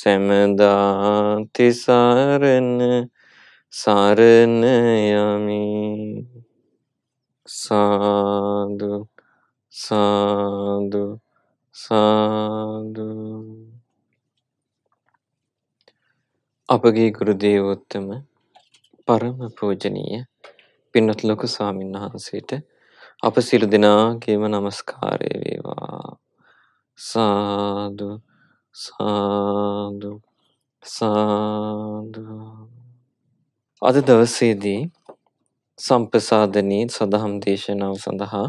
සැමදාති සරණ සරණ යමි සාදු සාදු සාදු අපගේ ගුරු දේවෝත්තම පරම පූජනීය පින්වත් ලොකු ස්වාමීන් වහන්සේට අප සියලු දෙනාගේම নমස්කාරය වේවා සාදු සාදු සාදු අද දවසේදී සම්ප්‍රසාදනී සදහම් දේශනාව සඳහා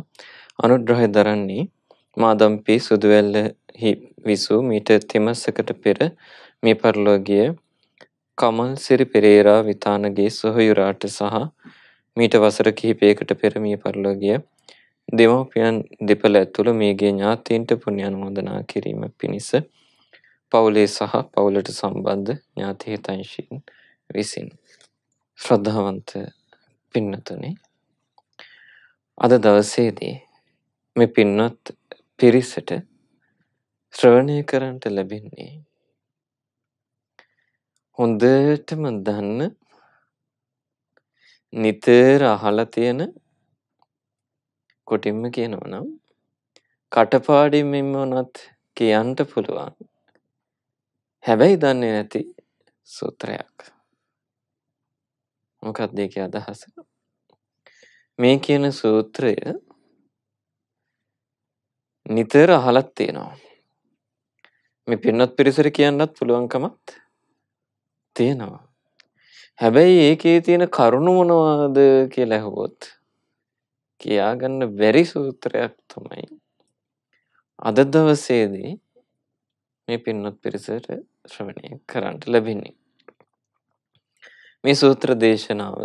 අනුග්‍රහය දරන්නේ මාදම්පි සුදුවැල්ලහි විසූ මීට තෙමසකට පෙර මේ පරලෝගිය කමල් සිරි පෙරේරා විතානගේ සොහයුරාට සහ මීට වසර කිහිපයකට පෙර මිය පරලෝගිය දෙමව්පියන් දෙපළ ඇතුළු මේගේ ඥාතීන්ට පුණ්‍ය අනුමෝදනා කිරීම පිණිස පවුලේ සහ පවුලට සම්බන්ධ ඥාති හිතයිශීන් විසින්. ශ්‍රද්ධාවන්ත පින්නතුනේ අද දවසේදී මේ පින්වත් පිරිසට ශ්‍රවණය කරන්නට ලැබෙන්නේ හොඳටම දන්න නිතර අහලා තියෙන කොටින්ම කියනවනම් කටපාඩමින් වුණත් කියන්න පුළුවන් හැබැයි දන්නේ නැති සූත්‍රයක්. මොකක්ද ඒකේ අදහස? මේ කියන සූත්‍රය නිතර අහලත් තියෙනවා. මේ පින්නත් පිරිසට කියන්නත් පුළුවන්කමත් තියෙනවා. හැබැයි ඒකේ තියෙන කරුණ මොනවාද කියලා අහුවොත් කියාගන්න බැරි සූත්‍රයක් තමයි අද දවසේදී මේ පින්නත් පිරිසට ශ්‍රවණය කරන්නට ලැබෙන්නේ. මේ සූත්‍ර දේශනාව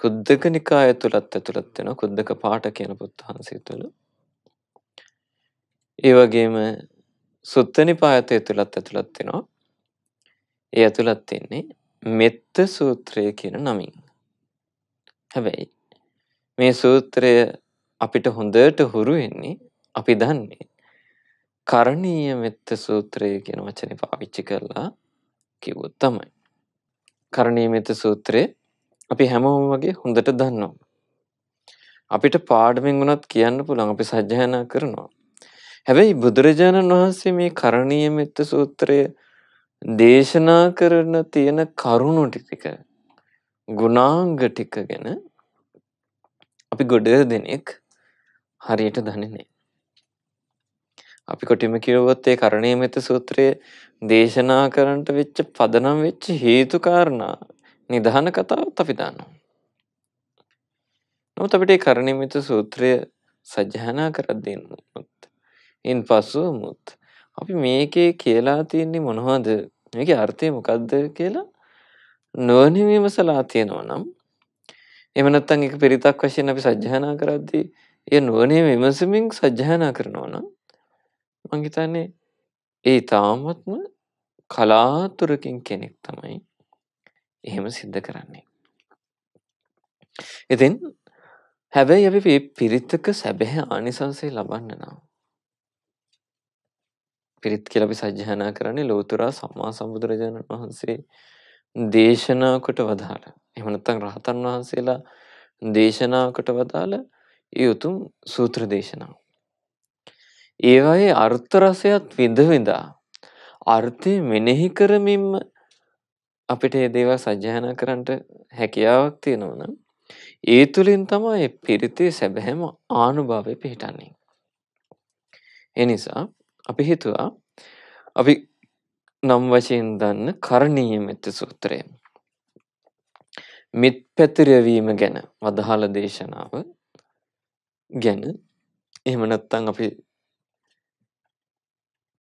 කුද්දක නිකාය තුළත් ඇතුළත් වෙන කුද්දක පාට කියන පුත් වහන්සේ තුළ ඒ වගේම සුත්තනිපායතය තුළත් ඇතුළත් වෙනවා ඒ ඇතුළත් වෙන්නේ මෙත්ත සූත්‍රය කියන නමින් හැබැයි මේ සූත්‍රය අපිට හොඳට හුරු වෙන්නේ අපි දන්නේ කරණීය මෙත්ත සූත්‍රය කියන වචනේ පාවිච්චි කරලා කිව්වොත් තමයි. කරණීය මෙත්ත සූත්‍රය අපි හැමෝම වගේ හොඳට දන්නවා. අපිට පාඩමින් වුණත් කියන්න පුළුවන් අපි සජ්ජායනා කරනවා. හැබැයි බුදුරජාණන් වහන්සේ මේ කරණීය මෙත්ත සූත්‍රය දේශනා කරන තියෙන කරුණු ටික ගුණාංග ටික ගැන අපි ගොඩ දෙනෙක් හරියට දන්නේ නැහැ. අපි කොටිම කිව්වොත් ඒ කරණීය මෙත්ත සූත්‍රයේ දේශනා කරන්නට වෙච්ච පදනම් වෙච්ච හේතු කාරණා නිධාන කතාවත් අපි දන්නවා. නමුත් අපිට ඒ කරණීය මෙත්ත සූත්‍රය සජ්ජහානා කරද්දී මුත් ඉන් පසුව මුත් අපි මේකේ කියලා තියෙන්නේ මොනවද? මේකේ අර්ථය මොකද්ද කියලා නොවනින් විමසලා තියෙනවා නම් එහෙම නැත්නම් ඒක පිරිතක් වශයෙන් අපි සජ්ජහානා කරද්දී ඒ නොවනින් විමසමින් සජ්ජහානා කරනවා නම් මං හිතන්නේ ඒ තාමත්ම කලාතුරකින් කෙනෙක් තමයි එහෙම සිද්ධ කරන්නේ. ඉතින් හැබැයි අපි පිරිත්තක සැබැහැ ආනිසංසය ලබන්න නම් පිරිත් කියලා අපි සජ්ජහනා කරන්නේ ලෝතුරා සම්මා සම්බුදුරජාණන් වහන්සේ දේශනා කොට වදාළ. එහෙම නැත්නම් රහතන් වහන්සේලා දේශනා කොට වදාළ ඒ උතුම් සූත්‍ර දේශනාව. ඒවායේ අර්ථරසයත් විඳවිඳා අර්ථය මෙනෙහි කරමින්ම අපිට ඒ දේවල් සජ්ජායනා කරන්නට හැකියාවක් තියෙනවා නම් ඒ තුලින් තමයි පිරිතේ සැබෑම ආනුභාවය පිහිටන්නේ. ඒ නිසා අපි හිතුවා අපි නම් වශයෙන් දන්න කරණීය මෙත්ත සූත්‍රය. මිත් පැතිරවීම ගැන වදහාල දේශනාව ගැන එහෙම නැත්නම් අපි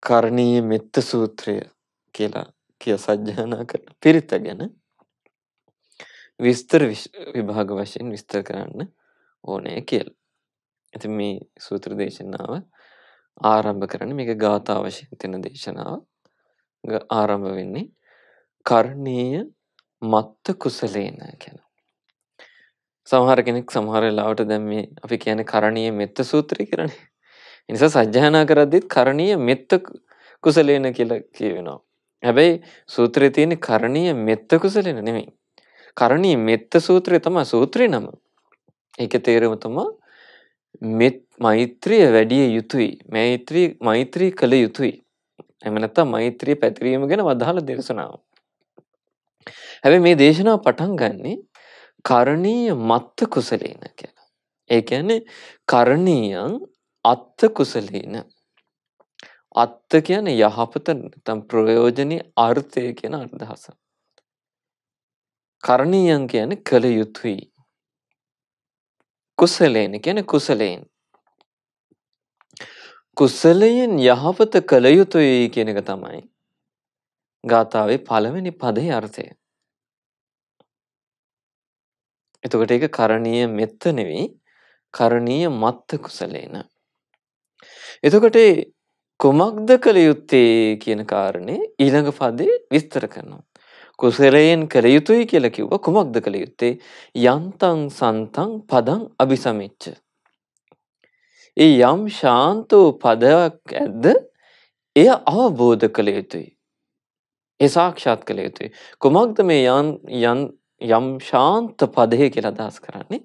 කරණීය මෙත්ත සූත්‍රය කියලා කිය සජ්ජානා කරන පිරිත ගැන විස්තර විභාග වශයෙන් විස්තර කරන්න ඕනේ කියලා. ඉතින් මේ සූත්‍ර දේශනාව ආරම්භ කරන්නේ මේක ගාථා වශයෙන් තියෙන දේශනාව ආරම්භ වෙන්නේ කරණීය මත්ත කුසලේන කියන. සමහර කෙනෙක් සමහර වෙලාවට දැන් මේ අපි කියන්නේ කරණීය මෙත්ත සූත්‍රය කියන්නේ. එනිසා සජ්ජායනා කරද්දිත් කරණීය මෙත්ත කුසලේන කියලා කියවෙනවා. හැබැයි සූත්‍රයේ තියෙන කරණීය මෙත්ත කුසලේන නෙමෙයි. කරණීය මෙත්ත සූත්‍රය තමයි සූත්‍රේ නම. ඒකේ තේරුම තමයි මෙත් මෛත්‍රිය වැඩිය යුතුයි. මෛත්‍රී මෛත්‍රී කළ යුතුයි. එහෙම නැත්නම් මෛත්‍රිය පැතිරීම ගැන වදාළ දේශනාව. හැබැයි මේ දේශනාව පටන් ගන්නේ කරණීය මත්ත කුසලේන කියලා. ඒ කියන්නේ කරණීයන් අත්ත කුසලේන අත්ත කියන්නේ යහපත නැත්නම් ප්‍රයෝජනීය අර්ථය කියන අදහස. කරණීයන් කියන්නේ කළ යුතුයි. කුසලේන කියන්නේ කුසලයෙන්. කුසලයෙන් යහපත කළ යුතුයි කියන එක තමයි ගාථාවේ පළවෙනි පදේ අර්ථය. එතකොට ඒක කරණීය මෙත්ත නෙවෙයි කරණීය මත්ත කුසලේන. එතකොට කුමක්ද කළ යුත්තේ කියන කාරණේ ඊළඟ පදේ විස්තර කරනවා. කුසලයෙන් කළ යුතුයි කියලා කිව්ව කුමක්ද කළ යුත්තේ යන්තං සන්තං පදං අபிසමිච්ච. ඒ යම් ශාන්ත වූ පදයක් ඇද්ද එය අවබෝධ කළ යුතුයි. ඒ සාක්ෂාත් කළ යුතුයි. කුමක්ද මේ යම් ශාන්ත පදය කියලා අදහස් කරන්නේ?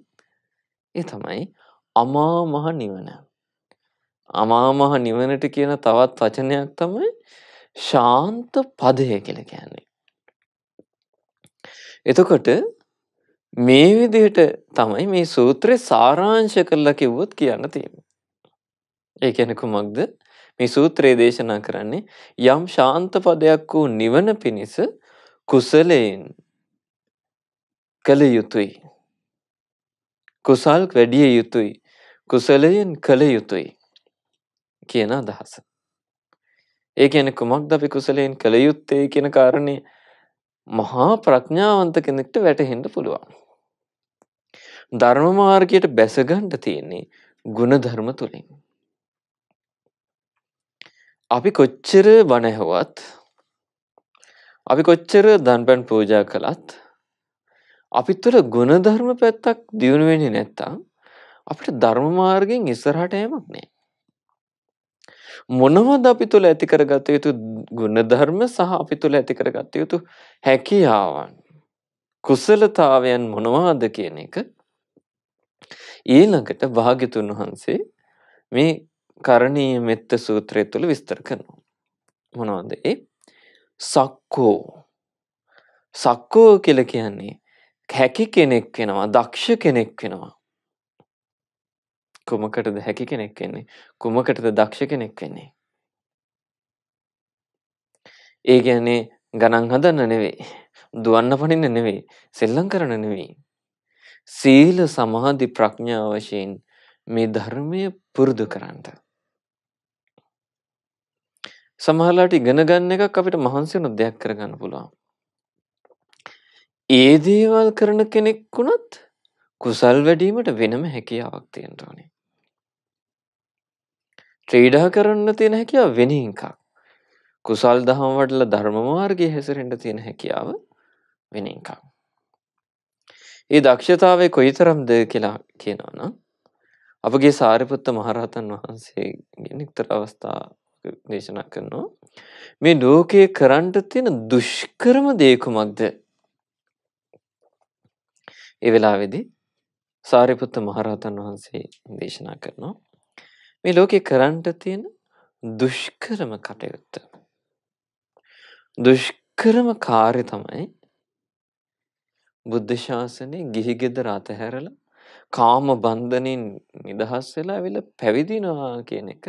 ඒ තමයි අමා මහ නිවන. අමාමහ නිවනට කියන තවත් වචනයක් තමයි ශාන්ත පදය කියල කියන්නේ. එතකොට මේ විදිහට තමයි මේ සූත්‍රය සාරාංශ කරලා කිව්වොත් කියන්න තියෙන. ඒ කියන්නේ කුමක්ද? මේ සූත්‍රයේ දේශනා කරන්නේ යම් ශාන්ත පදයක් වූ නිවන පිණිස කුසලයෙන් කළ යුතුය. කුසල් වැඩිය යුතුය. කුසලයෙන් කළ යුතුය. කියන අදහස. ඒ කියන කුමක්ද අපි කුසලයෙන් කළ යුත්තේ කියන කාරණය මහා ප්‍රඥාවන්ත කෙනෙක්ට වැටහෙන්න පුළුවන්. ධර්ම මාර්ගයට බැසගන්න තියෙන්නේ ಗುಣධර්ම තුලින්. අපි කොච්චර බණ ඇහුවත් අපි කොච්චර දන්පැන් පූජා කළත් අපි තුළ ගුණධර්ම පැත්තක් දියුණු වෙන්නේ නැත්තම් අපිට ධර්ම මාර්ගයෙන් ඉස්සරහට යෑමක් නැහැ. මොනවද අපි තුළ ඇති කරගත යුතු ගුණධර්ම සහ අපි තුළ ඇති කරගත යුතු හැකියාවන් කුසලතාවයන් මොනවාද කියන එක ඊළඟට භාග්‍යතුන් වහන්සේ මේ කරණීය මෙත්ත සූත්‍රය තුළ විස්තර කරනවා මොනවද ඒ සක්කෝ සක්කෝ කියලා කියන්නේ හැකි කෙනෙක් වෙනවා දක්ෂ කෙනෙක් වෙනවා කුමකටද හැකි කෙනෙක් වෙන්නේ කුමකටද දක්ෂ කෙනෙක් වෙන්නේ ඒ කියන්නේ ගණන් හදන්න නෙවෙයි දුවන්න පනින්න නෙවෙයි සෙල්ලම් කරන නෙවෙයි සීල සමාධි ප්‍රඥා වශයෙන් මේ ධර්මය පුරුදු කරන්න සමහරලාට ඉගෙන ගන්න එකක් අපිට මහන්සි වෙන දෙයක් කරගන්න පුළුවන් ඒ දේවල් කරන කෙනෙක් වුණත් කුසල් වැඩීමට වෙනම හැකියාවක් තියෙන්න ඕනේ ක්‍රීඩා කරන්න තියෙන හැකියාව වෙන එකක්. කුසල් දහම් වඩලා ධර්ම මාර්ගයේ හැසිරෙන්න තියෙන හැකියාව වෙන එකක්. ඒ දක්ෂතාවය කොයිතරම්ද කියලා කියනවා නම් අපගේ සාරිපුත්ත මහරහතන් වහන්සේ ගෙනෙක්තර අවස්ථා දේශනා කරනවා. මේ ලෝකයේ කරන්ට තියෙන දුෂ්කරම දේකුමක්ද. ඒ වෙලාවෙදී සාරිපුත්ත මහරහතන් වහන්සේ දේශනා කරනවා. මේ ලෝකේ කරන්න තියෙන දුෂ්කරම කටයුත්ත. දුෂ්කරම කාර්ය තමයි බුද්ධ ශාසනය ගිහිගෙදර අතහැරලා කාම බන්ධනෙන් නිදහස් වෙලා විල පැවිදිනවා කියන එක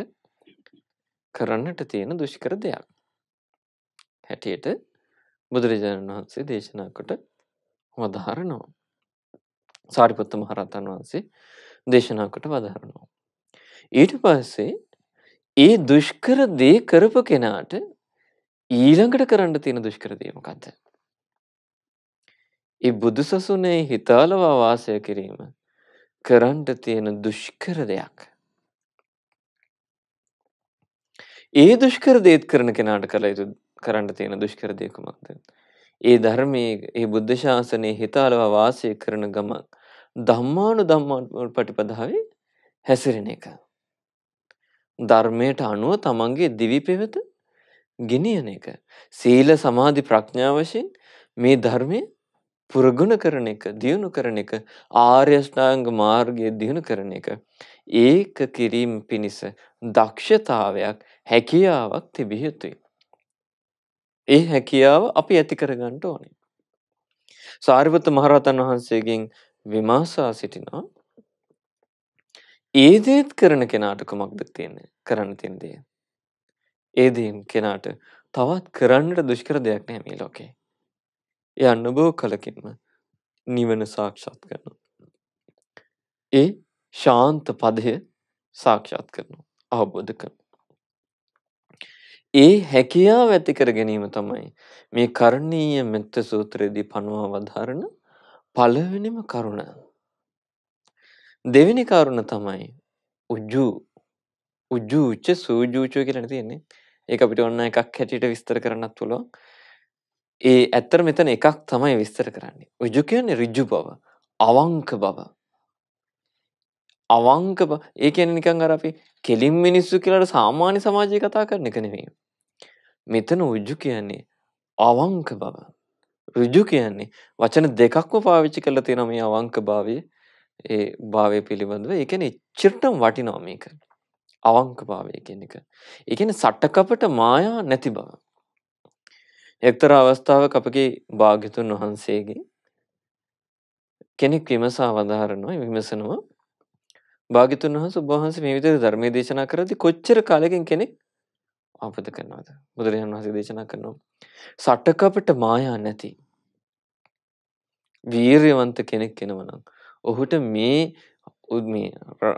කරන්නට තියෙන දුෂ්කර දෙයක්. හැටියට බුදුරජාණන් වහන්සේ දේශනා කොට වදාරනවා. සාරිපුත්ත මහරහතන් වහන්සේ දේශනා කොට වදාරනවා. ඊට පස්සේ ඒ දුෂ්කර දේ කරපු කෙනාට ඊළඟට කරන්න තියෙන දුෂ්කර දේ මොකද්ද? ඒ බුදුසසුනේ හිතාලව වාසය කිරීම කරන්න තියෙන දුෂ්කර දෙයක්. ඒ දුෂ්කර දේත් කරන කෙනාට කළ යුතු කරන්න තියෙන දුෂ්කර දේ කුමක්ද? ඒ ධර්මයේ ඒ බුද්ධ ශාසනයේ හිතාලව වාසය කරන ගමන් ධම්මානු ධම්මාන ප්‍රතිපදාවේ හැසිරෙන එක. ධර්මයට අනුව තමන්ගේ දිවි පෙවත ගෙනියන එක. සීල සමාධි ප්‍රඥා වශයෙන් මේ ධර්මය පුරගුණ කරන එක දියුණු කරන එක ආර්ය ශ්‍රාංග මාර්ගයේ දියුණු කරන එක ඒක කිරීම පිණිස දක්ෂතාවයක් හැකියාවක් තිබිය යුතුයි. ඒ හැකියාව අපි ඇති කරගන්න ඕනේ. සාරිපුත්ත මහරහතන් වහන්සේගෙන් විමසා සිටිනවා ඒදේත් කරන කෙනාට කුමක්ද තියන්නේ කරන්න තින්දේ. ඒදීන් කෙනාට තවත් කරන්නට දුෂ්කර දෙයක් නෑ මේ ලෝකේ. එය අනුභව කලකින්ම නිවන සාක්ෂාත් කරනවා. ඒ ශාන්ත පදය සාක්ෂාත් කරනවා අවබෝධ කරනවා. ඒ හැකියාව ඇති කර ගැනීම තමයි මේ කරණීය මෙත්ත සූත්‍රයේදී පනවා වදාරන පළවෙනිම කරුණ. දෙවිනි කරුණ තමයි උජ්ජූ උජ්ජූච්ච සූජූචෝ කියලන තියෙන්නේ ඒ අපිට ඔන්න එකක් හැටියට විස්තර කරන්නත් තුළො ඒ ඇත්තර මෙතන එකක් තමයි විස්තර කරන්නේ උජු කියන්නේ රිජ්ජු බව අවංක බව අවංක ඒ කියන නිකං අර අපි කෙලින් මිනිස්සු කියලට සාමාන්‍ය සමාජය කතා කරන එක නෙවෙයි මෙතන උජ්ජු කියන්නේ අවංක බව ඍජු කියන්නේ වචන දෙකක්ම පාවිච්චි කරලා තියෙනවා මේ අවංක භාවයේ ඒ භාවය පිළිබඳව ඒකන එච්චරටම් වටිනවා මේක අවංක භාවය කියන එක. ඒකන සට්ටකපට මායා නැති බව. එක්තර අවස්ථාව අපගේ භාග්‍යතුන් වහන්සේගේ කෙනෙක් විමසා වදාරනවා විමසනවා භාගිතුන් වහස උබහන්ස මේ විතර ධර්මය දේශනා කරති කොච්චර කාලකින් කෙනෙක් ආපත කරනවාද බුදුරජාණන් වහසේ දේශනා කරනවා. සටකපට මායා නැති. වීර්යවන්ත කෙනෙක් කෙනවනම් ඔහුට මේ උද්මී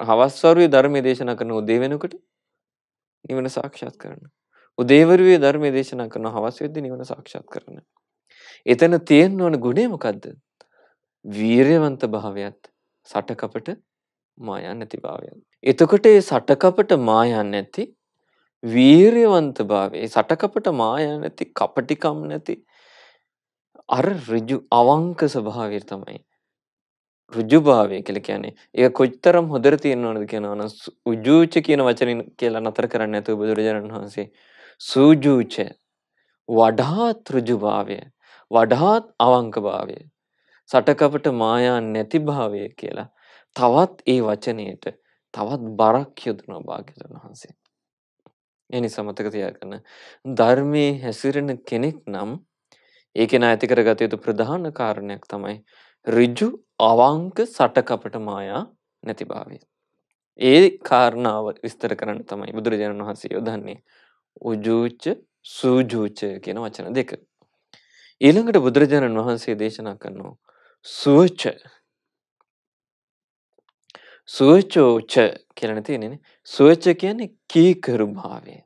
හවස්වරුවේ ධර්මය දේශනා කරන උදේ වෙනකොට නිවන සාක්ෂාත් කරන. උදේවරුවේ ධර්මය දේශනා කරන හවස් වෙද්දී නිවන සාක්ෂාත් කරන. එතන තියෙන්න ඕන ගුණය මොකද්ද? වීරයවන්ත භාවයත් සටකපට මායන් නැති භාවයත්. එතකොට මේ සටකපට මායන් නැති වීරයවන්ත භාවය, සටකපට මායන් නැති, කපටිකම් නැති අර ඍජු අවංක ස්වභාවය තමයි රුජුභාවය කියල කියන්නේ ඒ කොච්තරම් හොදර තියෙනවනද කියනවන උජූච කියන වචනින් කියලා නතර කරන්න ඇතු බුදුරජාණන් වහන්සේ සූජූච වඩාත් රුජුභාවය වඩාත් අවංකභාවය සටකපට මායා නැතිභාවය කියලා තවත් ඒ වචනයට තවත් බරක් යොදන භාගතුන් වහන්සේ. එනි සමතක තියාගන්න ධර්මයේ හැසිරෙන කෙනෙක් නම් ඒකෙන ඇතිකරගත යුතු ප්‍රධාන කාරණයක් තමයි ඍජු අවංක සටකපට මායා නැතිභාවය. ඒ කාරණාව විස්තර කරන්න තමයි බුදුරජාණන් වහන්සේ යොදන්නේ උජූච සූජූච කියන වචන දෙක. ඊළඟට බුදුරජාණන් වහන්සේ දේශනා කරනවා සුවච සුවචෝච කියලන තියෙනෙන සුවච කියන්නේ කීකරු භාවය.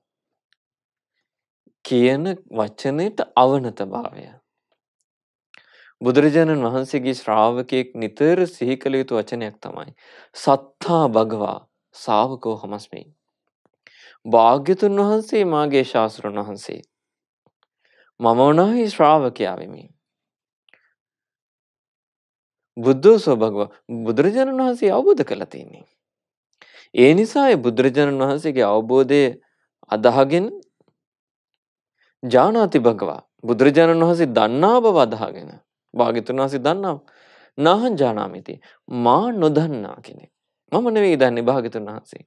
කියන වචනයට අවනත භාවය. බුදුරජාණන් වහන්සේගේ ශ්‍රාවකයෙක් නිතර සිහි කළ යුතු වචනයක් තමයි සත්තා භගවා ශාවකෝ හමස්මි. භාග්‍යතුන් වහන්සේ මාගේ ශාස්ත්‍රණ වහන්සේ. මම වනාහි ශ්‍රාවකයා වෙමි. බුද්ධෝ සෝභගව බුදුරජාණන් වහන්සේ අවබෝධ කළ තින්නේ. ඒ නිසායි බුදුරජාණන් වහන්සේගේ අවබෝධය අදහගෙන ජානාති භගවා බුදුරජාණන් වහන්සේ දන්නා බව අදහගෙන භාග්‍යතුන් වහන්සේ දන්නා නාහං ජානාමිති මා නොදන්නා කෙනෙක් මම නෙවෙයි දන්නේ භාග්‍යතුන් වහන්සේ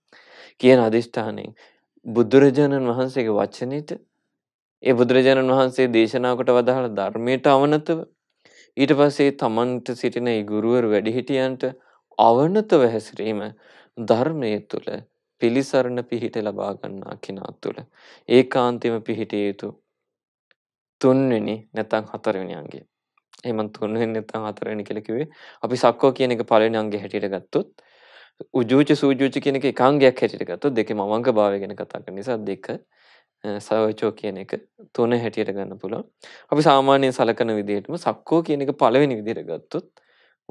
කියන අදිෂ්ඨානයෙන් බුදුරජාණන් වහන්සේගේ වචනෙට ඒ බුදුරජාණන් වහන්සේ දේශනා කොට වදාළ ධර්මයට අවනතව ඊට පස්සේ තමන්ට සිටින ඒ ගුරුවරු වැඩිහිටියන්ට අවනතව හැසිරීම ධර්මයේ තුල පිලිසරණ පිහිට ලබා ගන්නා කෙනා තුල ඒකාන්තම පිහිටිය යුතු තුන්වෙනි නැත්නම් හතරවෙනි අංගය එමන් තුන්වෙනි නැත්නම් හතරවෙනි කියලා කිව්වේ අපි සක්කෝ කියන එක පළවෙනි අංගය හැටියට ගත්තොත් උජූච සූජූච කියන එක එකාංගයක් හැටියට ගත්තොත් දෙකේම අවංක භාවය ගැන කතා කරන නිසා දෙක සවචෝ කියන එක තුන හැටියට ගන්න පුළුවන්. අපි සාමාන්‍යයෙන් සලකන විදිහටම සක්කෝ කියන එක පළවෙනි විදිහට ගත්තොත්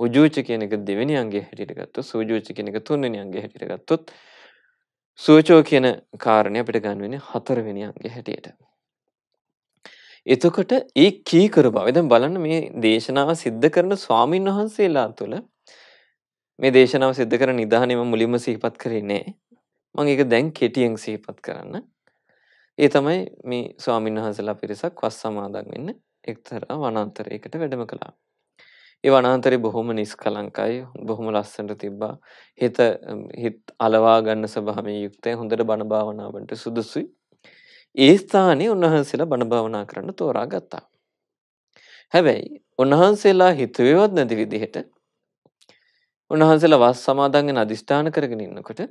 උජූච කියන එක දෙවෙනි අංගය හැටියට ගත්තොත් සූජූච කියන එක තුන්වෙනි අංගය හැටියට ගත්තොත් සූචෝ කියන කාරණය අපිට ගන්න වෙන්නේ හතරවෙනි අංගය හැටියට. එතකොට ඒ කීකරු බව. දැන් බලන්න මේ දේශනාව සිද්ධ කරන ස්වාමින් වහන්සේලා තුළ මේ දේශනාව සිද්ධ කරන නිදානේ මම මුලින්ම සිහිපත් කරේ නෑ. මම ඒක දැන් කෙටියෙන් සිහිපත් කරන්න. ඒ තමයි මේ ස්වාමින් වහන්සේලා පිරිසක් වස් සමාදන් වෙන්න එක්තරා වනාන්තරයකට වැඩම කළා. ඒ වනාන්තරේ බොහොම නිස්කලංකයි, බොහොම ලස්සනට තිබ්බා. හිත හිත අලවා ගන්න ස්වභාවයෙන් යුක්තයි, හොඳට බණ භාවනාවට සුදුසුයි. ඒ ස්ථානයේ උන්වහන්සේලා බණ භාවනා කරන්න තෝරා ගත්තා. හැබැයි උන්වහන්සේලා හිතුවේවත් නැති විදිහට උන්වහන්සේලා වස් සමාදන් වෙන අදිෂ්ඨාන කරගෙන ඉන්නකොට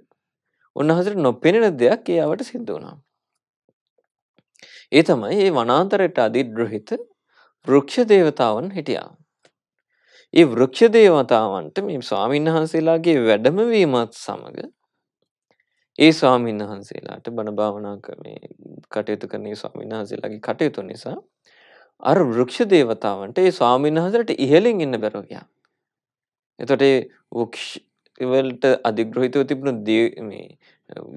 උන්වහන්සේට නොපෙනෙන දෙයක් ඒවට සිද්ධ වුණා. ඒ තමයි මේ වනාන්තරයට අදිද්‍රහිත වෘක්ෂ දේවතාවන් හිටියා. ඒ වෘක්ෂ දේවතාවන්ට මේ ස්වාමීන් වහන්සේලාගේ වැඩමවීමත් සමග ඒ ස්වාමීන් වහන්සේලාට බණ භාවනා මේ කටයුතු කරන ඒ ස්වාමීන් වහන්සේලාගේ කටයුතු නිසා අර වෘක්ෂ දේවතාවන්ට ඒ ස්වාමීන් වහන්සේලාට ඉහළින් ඉන්න බැරුව ගියා. එතකොට ඒ වෘක්ෂ වලට අධිග්‍රහිතව තිබුණු මේ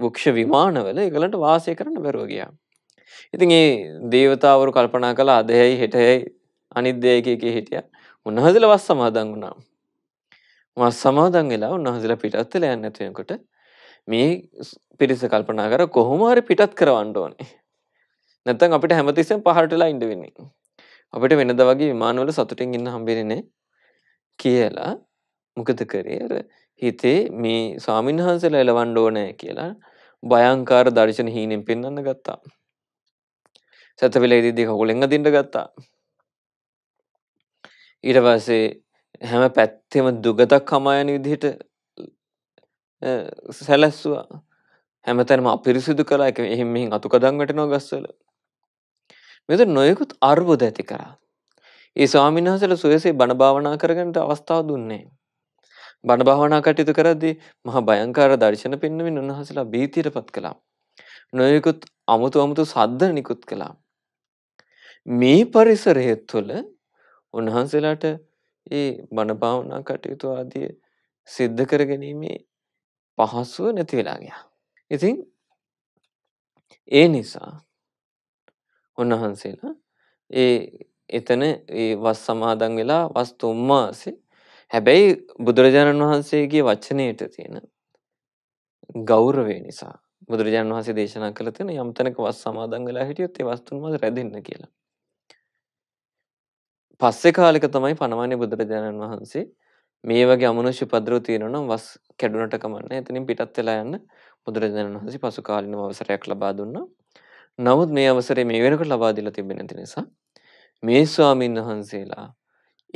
වෘක්ෂ විමානවල ඒගලන්ට වාසය කරන්න බැරුව ගියා. ඉතින් ඒ දේවතාවරු කල්පනා කළා අද හැයි හෙට හැයි අනිත් දෙය එක එකේ හිටියා. උන්වහන්සේලා වස් සමාදන් වුණා. වස් සමාදන් වෙලා උන්වහන්සේලා පිටත් වෙලා යන්න නැති වෙනකොට මේ පිරිස කල්පනා කර කොහොමහරි පිටත් කරවන්න ඕනේ. නැත්තම් අපිට හැමතිස්සෙම පහරටලා ඉන්න වෙන්නේ. අපිට වෙනද වගේ විමානවල සතුටින් ඉන්න හම්බෙන්නේ නැහැ කියලා මොකද කරේ අර හිතේ මේ ස්වාමින්වහන්සේලා එලවන්න ඕනේ කියලා භයංකාර දර්ශන හීනෙන් පෙන්වන්න ගත්තා. සැතපෙලේදීදී කකුලෙන් අදින්න ගත්තා. ඊට පස්සේ හැම පැත්තෙම දුගතක් කමායන විදිහට සැලැස්සවා හැමතැනම අපිරිසිදු කලා එක එහෙම මෙහි අතු කදංගට නෝ ගස්වල මෙද නොයකුත් අර්බුද ඇති කරා ඒ ස්වාමින්හසල සුවසේ බණභාවනා කරගන්නට අවස්ථාව දුන්නේ බණභාවනා කටයුතු කරද්දී මහා භයංකාර දර්ශන පෙන්වමින් උන්වහසලා බීතියට පත් කළා නොයකුත් අමුතු අමුතු සද්ද නිකුත් කළා මේ පරිසරය තුළ උන්වහන්සේලාට ඒ බණභාවනා කටයුතු ආදිය සිද්ධ කරගැනීමේ පහසුව නැති වෙලා ගියා. ඉතින් ඒ නිසා උන්වහන්සේලා ඒ එතන ඒ වස් සමාදන් වෙලා වස් තුම්මාසේ හැබැයි බුදුරජාණන් වහන්සේගේ වචනයට තියෙන ගෞරවය නිසා බුදුරජාණන් වහන්සේ දේශනා කළ තියෙන යම් තැනක වස් සමාදන් වෙලා හිටියොත් ඒ වස් තුම්මාස රැඳෙන්න කියලා. පස්සේ කාලෙක තමයි පණවන්නේ බුදුරජාණන් වහන්සේ මේ වගේ අමනුෂ්‍ය පදරව තියෙනවා නම් වස් කැඩුනට කමන්නේ. එතනින් පිටත් වෙලා යන්න බුදුරජාණන් වහන්සේ පසු කාලිනව අවසරයක් ලබා දුන්නා. නමුත් මේ අවසරය මේ වෙනකොට ලබා දීලා තිබෙන්නේ නැති නිසා මේ ස්වාමින් වහන්සේලා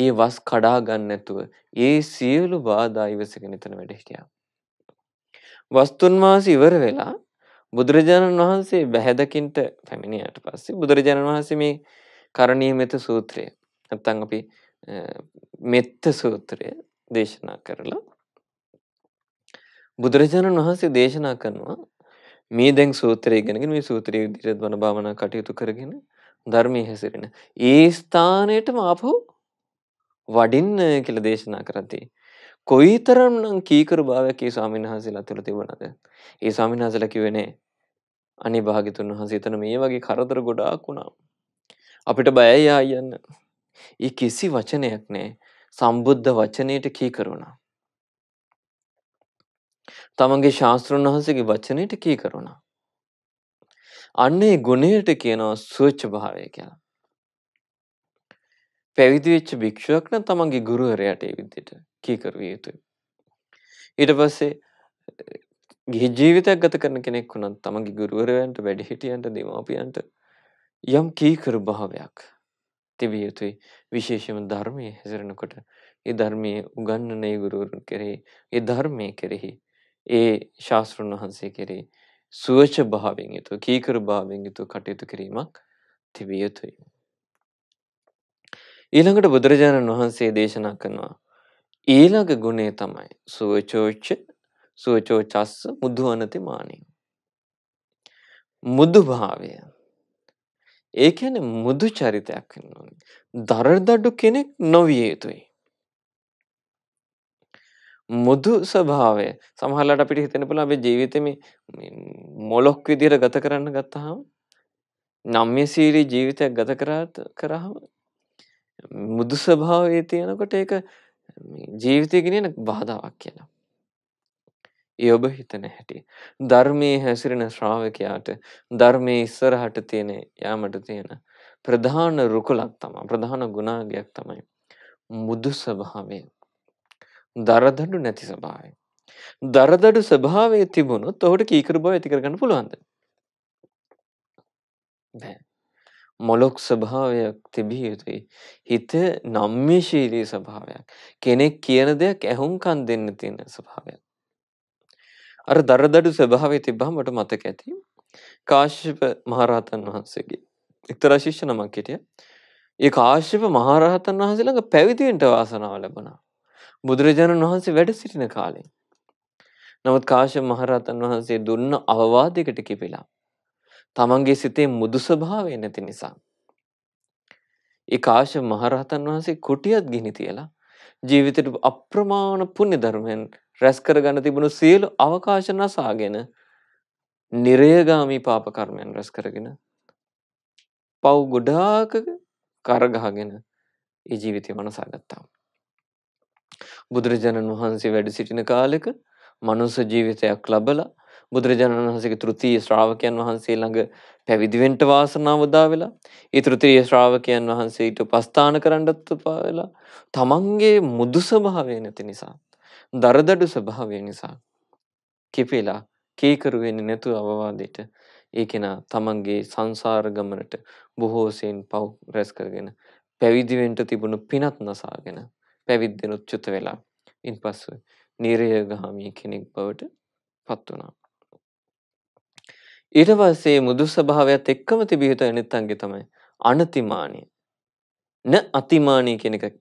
ඒ වස් කඩා ගන්න නැතුව ඒ සියලු බාධා ඉවසගෙන එතන වැඩ හිටියා. වස්තුන් මාස ඉවර වෙලා බුදුරජාණන් වහන්සේ බැහැදකින්ට පැමිණියට පස්සේ බුදුරජාණන් වහන්සේ මේ කරණීය මෙත සූත්‍රය නැත්නම් අපි මෙත්ත සූත්‍රය දේශනා කරලා බුදුරජාණන් වහන්සේ දේශනා කරනවා මේ දැන් සූත්‍රය ඉගෙනගෙන මේ සූත්‍රයේ විදිහට වන භාවනා කටයුතු කරගෙන ධර්මයේ හැසිරෙන ඒ ස්ථානයටම ආපහු වඩින්න කියලා දේශනා කරති. කොයිතරම්නම් කීකරු භාවයක් ඒ ස්වාමීන් වහන්සේලා තුළ තිබුණාද? ඒ ස්වාමීන් වහන්සේලා කිව්වේ නෑ අනේ භාග්‍යතුන් වහන්සේ එතන මේ වගේ කරදර ගොඩාක් වුණා. අපිට බයයි ආයන්න. ඒ කිසි වචනයක් නෑ. සම්බුද්ධ වචනයට කීකරුණා. තමන්ගේ ශාස්තෘන් වහන්සේගේ වචනයට කීකරුණා. අන්නේ ගුණයට කියනවා සුවච්ච භාවය කියලා. පැවිදිවෙච්ච භික්ෂුවක්න තමන්ගේ ගුරුවරයට ඒ විදිහට කීකරුවිය යුතුයි. ඊට පස්සේ ගිහි ජීවිතයක් ගත කරන කෙනෙක් වුණත් තමන්ගේ ගුරුවරයන්ට වැඩිහිටියන්ට දෙමාපියන්ට යම් කීකරු භාවයක් තිබිය යුතුයි විශේෂම ධර්මය හැසිරෙනකොට ඒ ධර්මය උගන්නන ඒ ගුරුවරුන් කෙරෙහි ඒ ධර්මය කෙරෙහි ඒ ශාස්තෘන් වහන්සේ කෙරෙහි සුවච භාවෙන් යුතු කීකරු භාවෙන් යුතු කටයුතු කිරීමක් තිබිය යුතුයි. ඊළඟට බුදුරජාණන් වහන්සේ දේශනා කරනවා ඊළඟ ගුණය තමයි සුවචෝච්ච සුවචෝචස්ස මුදුවනති මානය. මුදුභාවය ඒ කියන්නේ මුදු චරිතයක් වෙන්න ඕනේ. දරදඩු කෙනෙක් නොවිය යුතුයි. මුදු ස්වභාවය සමහරලාට අපිට හිතෙන්න පුළුවන් අපේ ජීවිතේ මේ මොලොක් විදියට ගත කරන්න ගත්තාම නම්‍යශීලී ජීවිතයක් ගත කරාට කරාම මුදු ස්වභාවයේ තියෙනකොට ඒක ජීවිතය ගෙනියන බාධාවක් කියලා. ඒ ඔබ හිතන හැටි. ධර්මයේ හැසිරෙන ශ්‍රාවකයාට ධර්මයේ ඉස්සරහට තියෙන යාමට තියෙන ප්‍රධාන රුකුලක් තමයි ප්‍රධාන ගුණාගයක් තමයි මුදු ස්වභාවය. දරදඬු නැති ස්වභාවය. දරදඬු ස්වභාවය තිබුණොත් ඔහුට කීකරු බව ඇති කරගන්න පුළුවන්ද? බෑ. මොලොක් ස්වභාවයක් තිබිය යුතුයි. හිත නම්‍යශීලී ස්වභාවයක්. කෙනෙක් කියන දෙයක් ඇහුම්කන් දෙන්න තියෙන ස්වභාවයක්. අර දරදඩු ස්වභාවය තිබ්බහම මට මතක ඇති කාශ්‍යප මහරහතන් වහන්සේගේ එක්තරා ශිෂ්‍ය නමක් හිටියා. ඒ කාශ්‍යප මහරහතන් වහන්සේ ළඟ පැවිදි වෙන්න වාසනාව ලැබුණා. බුදුරජාණන් වහන්සේ වැඩ සිටින කාලේ. නමුත් කාශ්‍යප මහරහතන් වහන්සේ දුන්න අවවාදයකට කිපිලා තමන්ගේ සිතේ මුදු ස්වභාවය නැති නිසා ඒ කාශ්‍යප මහරහතන් වහන්සේ කුටියක් ගිනි තියලා ජීවිතේට අප්‍රමාණ පුණ්‍ය ධර්මයන් රැස් කරගන්න තිබුණු සියලු අවකාශ නසාගෙන නිරයගාමී පාප කර්මයන් රැස් කරගෙන පව් ගොඩාක කරගහගෙන ඒ ජීවිතය මනසාගත්තා. බුදුරජාණන් වහන්සේ වැඩ සිටින කාලෙක මනුස්ස ජීවිතයක් ලබලා බුදුරජාණන් වහන්සේගේ තෘතීය ශ්‍රාවකයන් වහන්සේ ළඟ පැවිදි වෙන්න වාසනාව උදා වෙලා ඒ තෘතීය ශ්‍රාවකයන් වහන්සේට උපස්ථාන කරන්නත් වෙලා තමන්ගේ මුදු ස්වභාවය නැති නිසා දරදඩු ස්වභාවය නිසා කිපෙලා කීකරු වෙන්නේ නැතුව අවවාදයට ඒ කෙනා තමන්ගේ සංසාර ගමනට බොහෝසෙන් පව් රැස් කරගෙන පැවිදි වෙන්න තිබුණු පිනත් නසාගෙන පැවිද්දෙන් උච්චුත වෙලා ඉන්පස්සෙ නිරයගාමී කෙනෙක් බවට පත් වුණා. ඊට පස්සේ මුදු ස්වභාවයත් එක්කම තිබිය යුතු අනිත් අංගය තමයි අනතිමානී. න අතිමානී කියන එක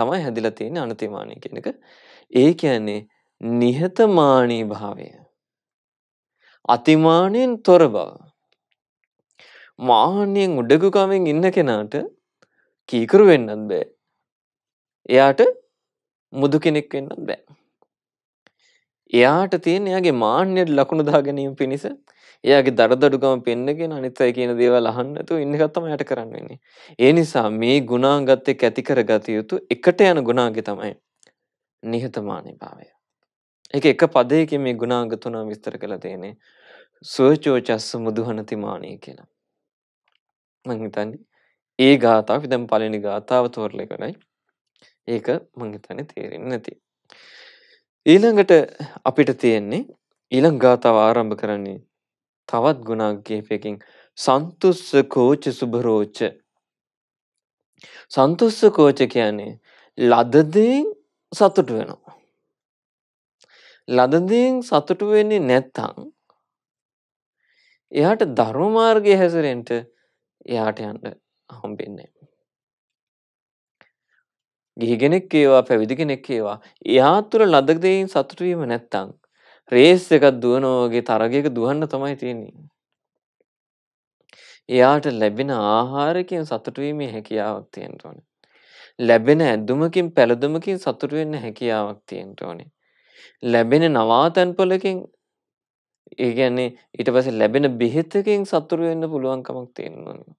තමයි හැදිලා තියෙන්නේ අනතිමානී කියන එක. ඒ කියන්නේ නිහතමානී භාවය. අතිමානයෙන් තොර බව. මාහනයෙන් උඩගුකමෙන් ඉන්න කෙනාට කීකරු වෙන්නත් බෑ. එයාට මුදු කෙනෙක් වෙන්නත් බෑ. එයාට තියෙන එයාගේ මාන්‍යයට ලකුණු දාගැනීම පිණිස එයාගේ දරදඩුකම පෙන්නගෙන අනිත් අය කියන දේවල් අහන්න නැතුව ඉන්න එකක් තමයි යට කරන්න වෙන්නේ. ඒ නිසා මේ ගුණාංගත් එක්ක ඇති කරගත යුතු එකට යන ගුණාංගය තමයි නිහතමානී භාවය. එක එක පදයක මේ ගුණාගතුනා විස්තර කළ තියෙනේ සුවචෝචස්ස මුදුහනතිමානී කියලා. මංහිතන්නේ ඒ ගාථාව විදම් පලනි ගාථාව තෝරල කරයි ඒක මංහිතන තේරෙන් නැති. ඊළඟට අපිට තියෙන්නේ ඊළං ගාථාව ආරම්භ කරන්නේ තවත් ගුණාගේපයකින් සන්තුස්ස කෝච සුභරෝච සන්තුස්ස කෝච කියන්නේ ලදදෙන් සතුටු වෙනවා. ලදදීන් සතුටු වෙන්නේ නැත්තං එයාට ධර්මමාර්ගය හැසිරෙන්ට එයාට යන්න හම්බෙන්නේ. ගිහි කෙනෙක් ඒවා පැවිදි කෙනෙක් ඒවා එයා තුළ ලදදීන් සතුටුවීම නැත්තං රේස් එකත් දුවනෝගේ තරගයක දුවන්න තමයි තියෙන්නේ. එයාට ලැබෙන ආහාරකයෙන් සතුටුවීමේ හැකියාවක් තියෙන්ට ඕනේ. ලැබෙන ඇදුමකින් පැළදුමකින් සතුට වෙන්න හැකියාවක් තියෙන්න ඕනේ. ලැබෙන නවාතැන්පලකින් ඒ කියන්නේ ඊට පස්සේ ලැබෙන බෙහෙතකින් සතුට වෙන්න පුළුවන්කමක් තියෙන්න ඕනේ.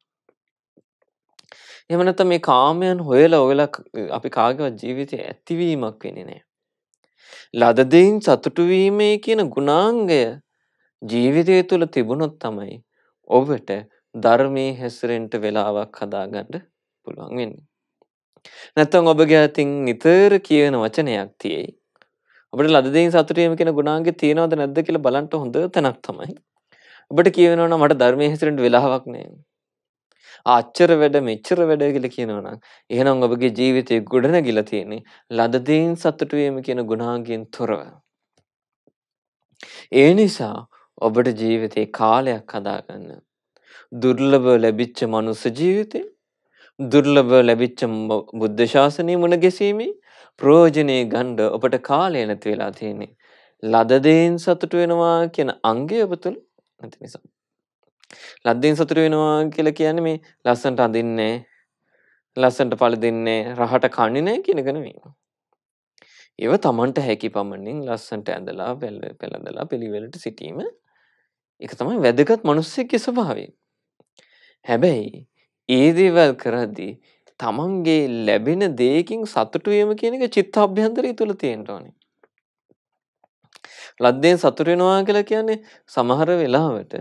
එහෙම නැත්නම් මේ කාමයන් හොයලා ඔයලා අපි කාගේවත් ජීවිතේ ඇතිවීමක් වෙන්නේ නැහැ. ලද දෙයින් සතුටු වීමේ කියන ගුණාංගය ජීවිතය තුළ තිබුණොත් තමයි ඔබට ධර්මයේ හැසිරෙන්ට වෙලාවක් හදාගන්න පුළුවන් වෙන්නේ. නැත්තම් ඔබගේ අතින් නිතර කියන වචනයක් තියෙයි. අපිට ලද දෙයින් සතුටු වීම කියන ගුණාංගේ තියෙනවද නැද්ද කියලා බලන්න හොඳ තැනක් තමයි. ඔබට කියවෙනවා නම් මට ධර්මයේ හැසිරෙන්න වෙලාවක් නෑ. අච්චර වැඩ මෙච්චර වැඩ කියලා කියනවා නම් එහෙනම් ඔබගේ ජීවිතය ගොඩනැගිලා තියෙන්නේ ලද දෙයින් සතුටු වීම කියන ගුණාංගයෙන් තොරව. ඒ නිසා ඔබට ජීවිතේ කාලයක් හදාගන්න. දුර්ලභව ලැබිච්ච මනුස්ස ජීවිතේ දුර්ලභ ලැබිච්ච බුද්ධ ශාසනය මුණ ගැසීමේ ප්‍රයෝජනේ ගණ්ඩ ඔබට කාලය නැති වෙලා තියෙන්නේ. ලදදයෙන් සතුට වෙනවා කියන අංගය ඔබ තුළ නැති නිසා. ලද්දෙන් සතුට වෙනවා කියලා කියන්නේ මේ ලස්සන්ට අඳින්නේ ලස්සන්ට පළඳින්නේ රහට කන්නේ නැහැ කියන එක නෙවෙයි. ඒව Tamanට හැකි පමණින් ලස්සන්ට ඇඳලා පෙළඳලා පිළිවෙලට සිටීම ඒක තමයි වැදගත් මිනිස්සෙක්ගේ ස්වභාවය. හැබැයි ඒ දේවල් කරද්දී තමන්ගේ ලැබෙන දේකින් සතුටු වීම කියන එක චිත්ත අභ්‍යන්තරය තුල තියෙන්න ඕනේ. ලද්දෙන් සතුට වෙනවා කියලා කියන්නේ සමහර වෙලාවට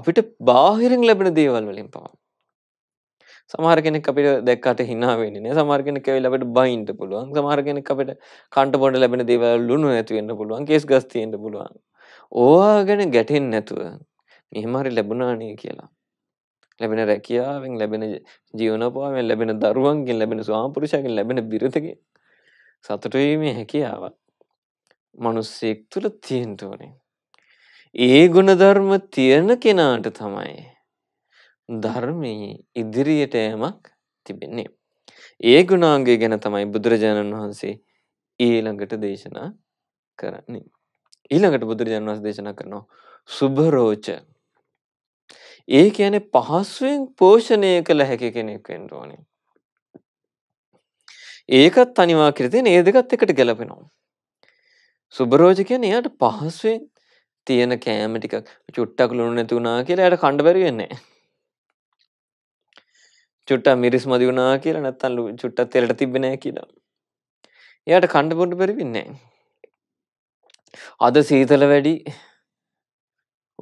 අපිට බාහිරින් ලැබෙන දේවල් වලින් පවා සමහර කෙනෙක් අපිට දැක්කට hina වෙන්නේ නෑ සමහර කෙනෙක් ඇවිල්ලා අපිට බයින්න පුළුවන් සමහර කෙනෙක් අපිට කන්ට බොන්න ලැබෙන දේවල් ලුණු නැති වෙන්න පුළුවන් කේස් ගස් තියෙන්න පුළුවන් ඕවා ගැන ගැටෙන්නේ නැතුව මෙහෙම හරි ලැබුණානේ කියලා ලැබෙන රැකියාවෙන් ලැබෙන ජීවනපාවෙන් ලැබෙන දරුවන්ගෙන් ලැබෙන ස්වාපුරුෂයගෙන් ලැබෙන බිරතකින් සතුටවීමේ හැකියාව මනුස්සෙක් තුළ තියෙන්ට ඕනේ. ඒ ගුණධර්ම තියෙන කෙනාට තමයි ධර්මයේ ඉදිරියට යෑමක් තිබෙන්නේ. ඒ ගුණාංගය ගැන තමයි බුදුරජාණන් වහන්සේ ඊළඟට දේශනා කරන්නේ. ඊළඟට බුදුරජාණන් වහන්සේ දේශනා කරනවා සුභරෝච ඒ කියන්නේ පහසුවෙන් පෝෂණය කළ හැකි කෙනෙක් වෙන්න ඕනේ. ඒකත් අනිවාර්ය තියෙන ඒ දෙකත් එකට ගැලපෙනවා. සුබරෝජ කියන්නේ එයාට පහසුවෙන් තියෙන කෑම ටිකක් චුට්ටක් ලුණු නැති වුණා කියලා එයාට කන්න බැරි වෙන්නේ නැහැ. චුට්ටක් මිරිස් මදි වුණා කියලා නැත්තම් චුට්ටක් තෙලට තිබ්බේ නැහැ කියලා. එයාට කන්න බොන්න බැරි වෙන්නේ අද සීතල වැඩි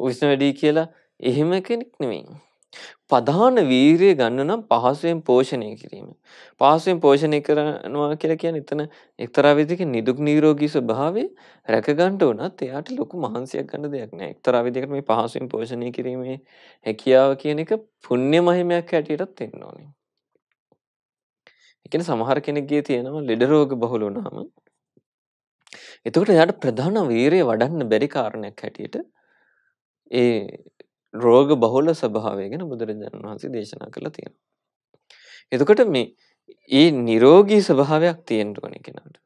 උෂ්ණ වැඩි කියලා එහෙම කෙනෙක් නෙමෙයි. ප්‍රධාන වීරිය ගන්න නම් පහසුවෙන් පෝෂණය කිරීම. පහසුවෙන් පෝෂණය කරනවා කියලා කියන්නේ එතන එක්තරා විදිහක නිදුක් නිරෝගී ස්වභාවය රැක ගන්න උනත් එයාට ලොකු මහන්සියක් ගන්න දෙයක් නෑ. එක්තරා විදිහකට මේ පහසුවෙන් පෝෂණය කිරීමේ හැකියාව කියන එක පුණ්‍ය මහිමයක් හැටියටත් එන්න ඕනේ. ඒ කියන්නේ සමහර කෙනෙක්ගේ තියෙනවා ලෙඩ රෝග බහුල වුණාම එතකොට එයාට ප්‍රධාන වීරිය වඩන්න බැරි කාරණයක් හැටියට ඒ රෝග බහුල ස්වභාවය ගැන බුදුරජාණන් වහන්සේ දේශනා කරලා තියෙනවා. එතකොට මේ ඒ නිරෝගී ස්වභාවයක් තියෙන්න ඕනේ කෙනාට.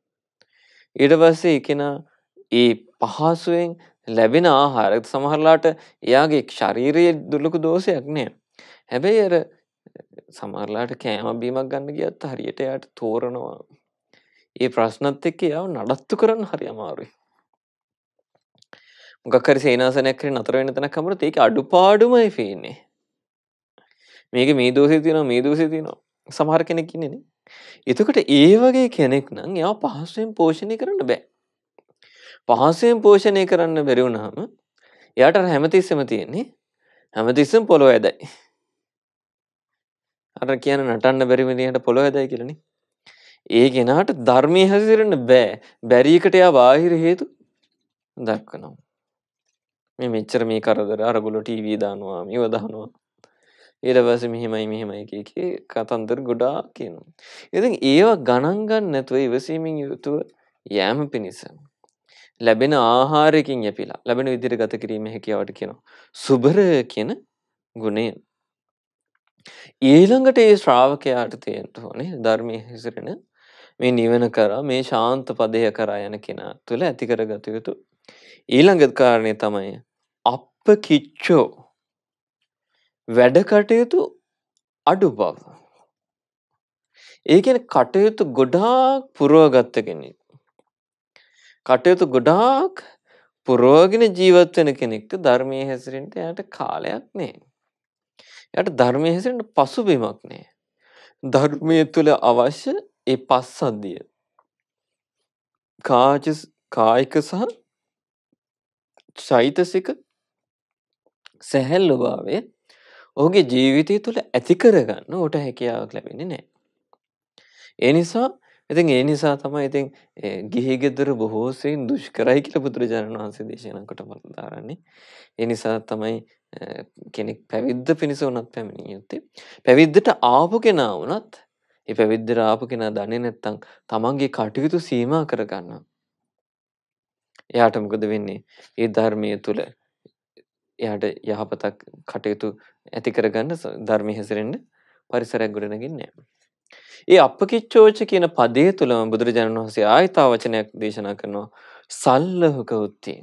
ඊට පස්සේ කෙනා ඒ පහසුවෙන් ලැබෙන ආහාර සමහරලාට එයාගේ ශාරීරියේ දුර්ලභ දෝෂයක් නෑ. හැබැයි අර සමහරලාට කෑම බීමක් ගන්න ගියත් හරියට එයාට තෝරනවා. ඒ ප්‍රශ්නත් එක්ක එයාව නඩත්තු කරන්න හරි අමාරුයි. මොකක්හරි සේනාසනයක්කර නතරවෙන තැන කමට ඒක අඩු පාඩුමයි පේන්නේ මේක මේ දෝසය තියනවා මේ දෝසය තියනවා සමහර කෙනෙක්කින්නේන එතකට ඒ වගේ කෙනෙක් නම් යා පහසුවෙන් පෝෂණය කරන්න බෑ පහසුවෙන් පෝෂණය කරන්න බැරිවුණාම එයාට හැමතිස්සම තියෙන්නේ හැමතිස්සම් පොළො ඇදයි අර කියන නටන්න බැරිමදිට පොළො ඇදයි කියලනි ඒ ගෙනට ධර්මය හැසිරෙන බෑ බැරීකටයා බාහිර හේතු දක්කනවා මේ මෙච්චර මේ කරදර අරගුල ටීවී දානවා මේව දානවා ඊට පස්සේ මෙහෙමයි මෙහෙමයි කිය කී කතන්දර ගොඩාක් කියනවා. ඉතින් ඒවා ගණන් ගන්න නැතුව ඉවසීමෙන් යුතුව යෑම පිණිස ලැබෙන ආහාරයකින් යැපිලා ලැබෙන විදිහට ගත කිරීම හැකියාවට කියනවා. සුබර කියන ගුණය. ඊළඟට ඒ ශ්‍රාවකයාට තියෙන්න ඕනේ ධර්මයේ හැසිරෙන මේ නිවන කරා මේ ශාන්ත පදය කරා යන කෙනා තුළ ඇති කරගත යුතු ඊළඟ කාරණය තමයි අප කිච්චෝ වැඩ කටයුතු අඩු බව. ඒකෙන කටයුතු ගොඩාක් පුරුවගත්ත කෙනෙක්. කටයුතු ගොඩාක් පුරෝගෙන ජීවත්වෙන කෙනෙක්ට ධර්මය හැසිරෙන්ට යට කාලයක් නේ. යට ධර්මය හැසිරට පසුබිමක් නේ. ධර්මය තුළ අවශ්‍ය ඒ පස්සද්ධිය. කාච කායික සහ චෛතසික සැහැල්ලු භාවය ඔහුගේ ජීවිතය තුළ ඇති කරගන්න ඕට හැකියාවක් ලැබෙන නෑ. ඒ නිසා ඉතින් ඒ නිසා තමයි ඉතින් ගිහිගෙදර බොහෝසයෙන් දුෂ්කරයි කියල බුදුරජාණන් වහන්සේ දේශනකට මතදාරන්නේ. ඒ නිසා තමයි කෙනෙක් පැවිද්ද පිණිස වනත් පැමිණිය යුත්තේ. පැවිද්දට ආපු කෙනා වනත් ඒ පැවිද්දර ආපු කෙනා දන්නේ නැත්තං තමන්ගේ කටයුතු සීමා කරගන්නවා. එයාට මොකද වෙන්නේ ඒ ධර්මය තුළ එයාට යහපතක් කටයුතු ඇති කරගන්න ධර්මය හැසිරෙන්න පරිසරයක් ගොඩනගින්නේ. ඒ අපකිච්චෝච කියන පදේ තුළම බුදුරජාණන් වහන්සේ ආයතා වචනයක් දේශනා කරනවා සල්ලහක උත්තේ.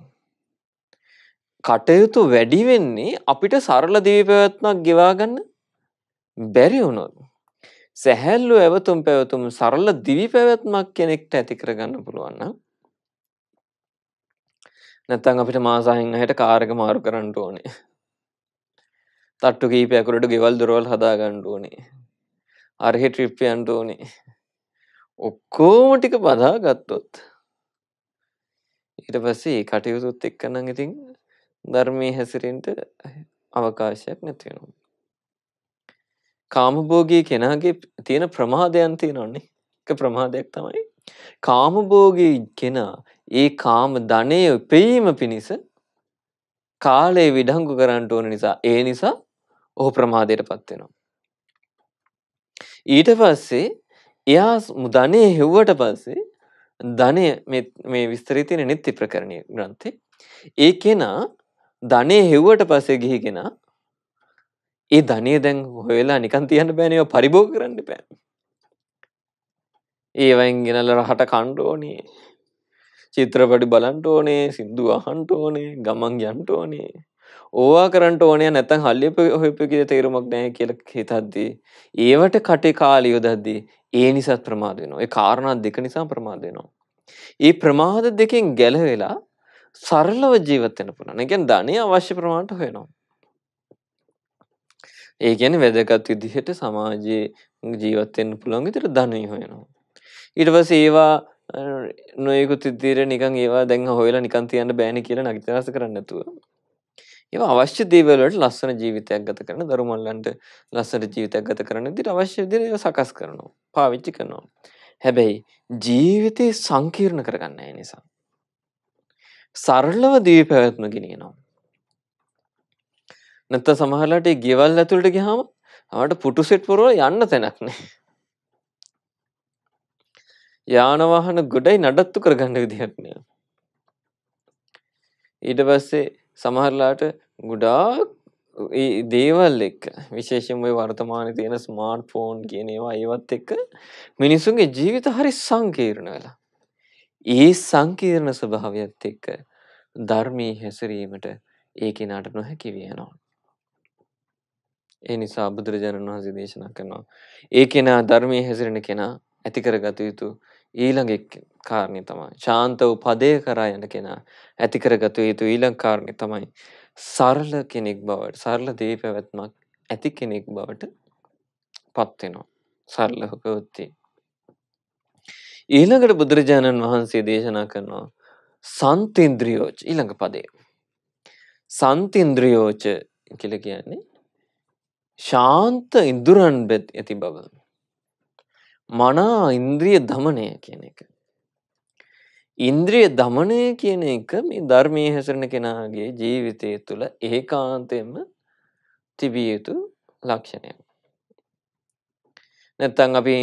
කටයුතු වැඩි වෙන්නේ අපිට සරල දීපවත්මක් ගෙවාගන්න බැරි වුණොත්. සැහැල්ලු ඇවතුම් පැවතුම් සරල දිවි පැවැත්මක් කෙනෙක්ට ඇති කරගන්න පුළුවන්න නැත්තං අපිට මාසාහින් අහයට කාරක මාරු කරන්නට ඕනේ තට්ටු කීපයකුරට ගෙවල් දුරවල් හදාගන්නට ඕනේ අරහෙ ට්‍රිප්පයන්ට ඕනේ ඔක්කෝම ටික බදා ගත්තොත් ඊට පස්සේ කටයුතුත් එක්කනම් ඉතින් ධර්මය හැසිරෙන්ට අවකාශයක් නැතිවෙනවා කාමභෝගී කෙනාගේ තියෙන ප්‍රමාදයන් තියෙනන්නේ එක ප්‍රමාදයක් තමයි කාමභෝගී කෙනා ඒ කාම ධනය පෙයීම පිණිස කාලයේ විඩංගු කරන්නට ඕන නිසා ඒ නිසා ඔහු ප්‍රමාදයට පත්වෙනවා. ඊට පස්සේ එයා මුදනය හෙව්වට පස්සේ ධනය මේ විස්තරීතින නිත්ති ප්‍රකරණය ග්‍රන්ථේ. ඒ කෙනා ධනය හෙව්වට පසේ ගිහි කෙනා ඒ ධනය දැන් හොයලා නිකන් තියන්න බෑනව පරිභෝග කරන්න පෑ. ඒවයින් ගෙනල රහට කණ්ඩෝනේ චිත්‍රපටි බලන්ට ඕනේ සිින්දු අහන්ට ඕනේ ගමන් යන්ට ඕනේ ඕවා කරට ඕනය නැතන් හල්ලිප හොප කියල තේරුමක් නෑ කියල හිතද්දී. ඒවට කටේ කාලියොදද්දී ඒ නිසාත් ප්‍රමාදයනවා ඒ කාරණත් දෙක නිසා ප්‍රමාදයනවා. ඒ ප්‍රමාද දෙකෙන් ගැලවෙලා සරලව ජීවත්වෙන පුළන එකැන් ධනය අවශ්‍ය ප්‍රමාණට හොයනවා. ඒ ගැන වැදගත් විදිහට සමාජයේ ජීවත්වෙන් පුළොන්ගිතර ධනය හොයනවා. ඉටවස ඒවා නොයකු තිදීර නිකන් ඒවා දැන් හොයලා නිකන් තියන්න බෑන කියලා නගිතරස කරන්නතුව ඒ අවශ්‍ය දේවලට ලස්සන ජීවිතයක් ගත කරන දරුමල්ලන්ට ලස්සට ජීවිතයක් ගත කරන දිට අවශ්‍ය දිර සකස් කරනවා පාවිච්චි කරනවා හැබැයි ජීවිතය සංකීර්ණ කරගන්න ඇ නිසා සරලව දී පැවැත්ම ගෙනියනවා නැත්ත සමහරලාට ගෙවල් ඇතුළට ගහම අට පුටු සෙට් පුරුව යන්න තැනක්නේ යාන වාහන ගොඩයි නඩත්තු කරගන්න විදියක් නෑ. ඊට පස්සේ සමහරලාට ගොඩාක් දේවල් එක්ක විශේෂම ඔය වර්තමානයේ තියෙන ස්මාර්ට් ෆෝන් කියන ඒවා ඒවත් එක්ක මිනිසුන්ගේ ජීවිත හරි සංකීර්ණ වෙලා. ඒ සංකීර්ණ ස්වභාවයත් එක්ක ධර්මයේ හැසිරීමට ඒ කෙනාට නොහැකි වෙනවා. ඒ නිසා බුදුරජාණන් වහන්සේ දේශනා කරනවා. ඒ කෙනා ධර්මයේ හැසිරෙන කෙනා ඇති කරගත යුතු ඊළඟ කාරණය තමයි ශාන්ත වූ පදය කරා යන කෙනා ඇතිකරගතු යුතු ඊළං කාරණය තමයි සරල කෙනෙක් බවට සරල දේ පැවැත්මක් ඇති කෙනෙක් බවට පත්වෙනවා සරලහකවත්තේ. ඊළඟට බුදුරජාණන් වහන්සේ දේශනා කරනවා සන්තින්ද්‍රියෝච ඊළඟ පදේ. සන්තින්ද්‍රියෝච කියල කියන්නේ ශාන්ත ඉන්දුරන් බෙත් ඇති බව. මනා ඉන්ද්‍රිය දමනය කියන එක. ඉන්ද්‍රිය දමනය කියන එක මේ ධර්මය හැසරණ කෙනාගේ ජීවිතය තුළ ඒ කාන්තයම තිබිය යුතු ලක්ෂණය. නැත්තන් අපි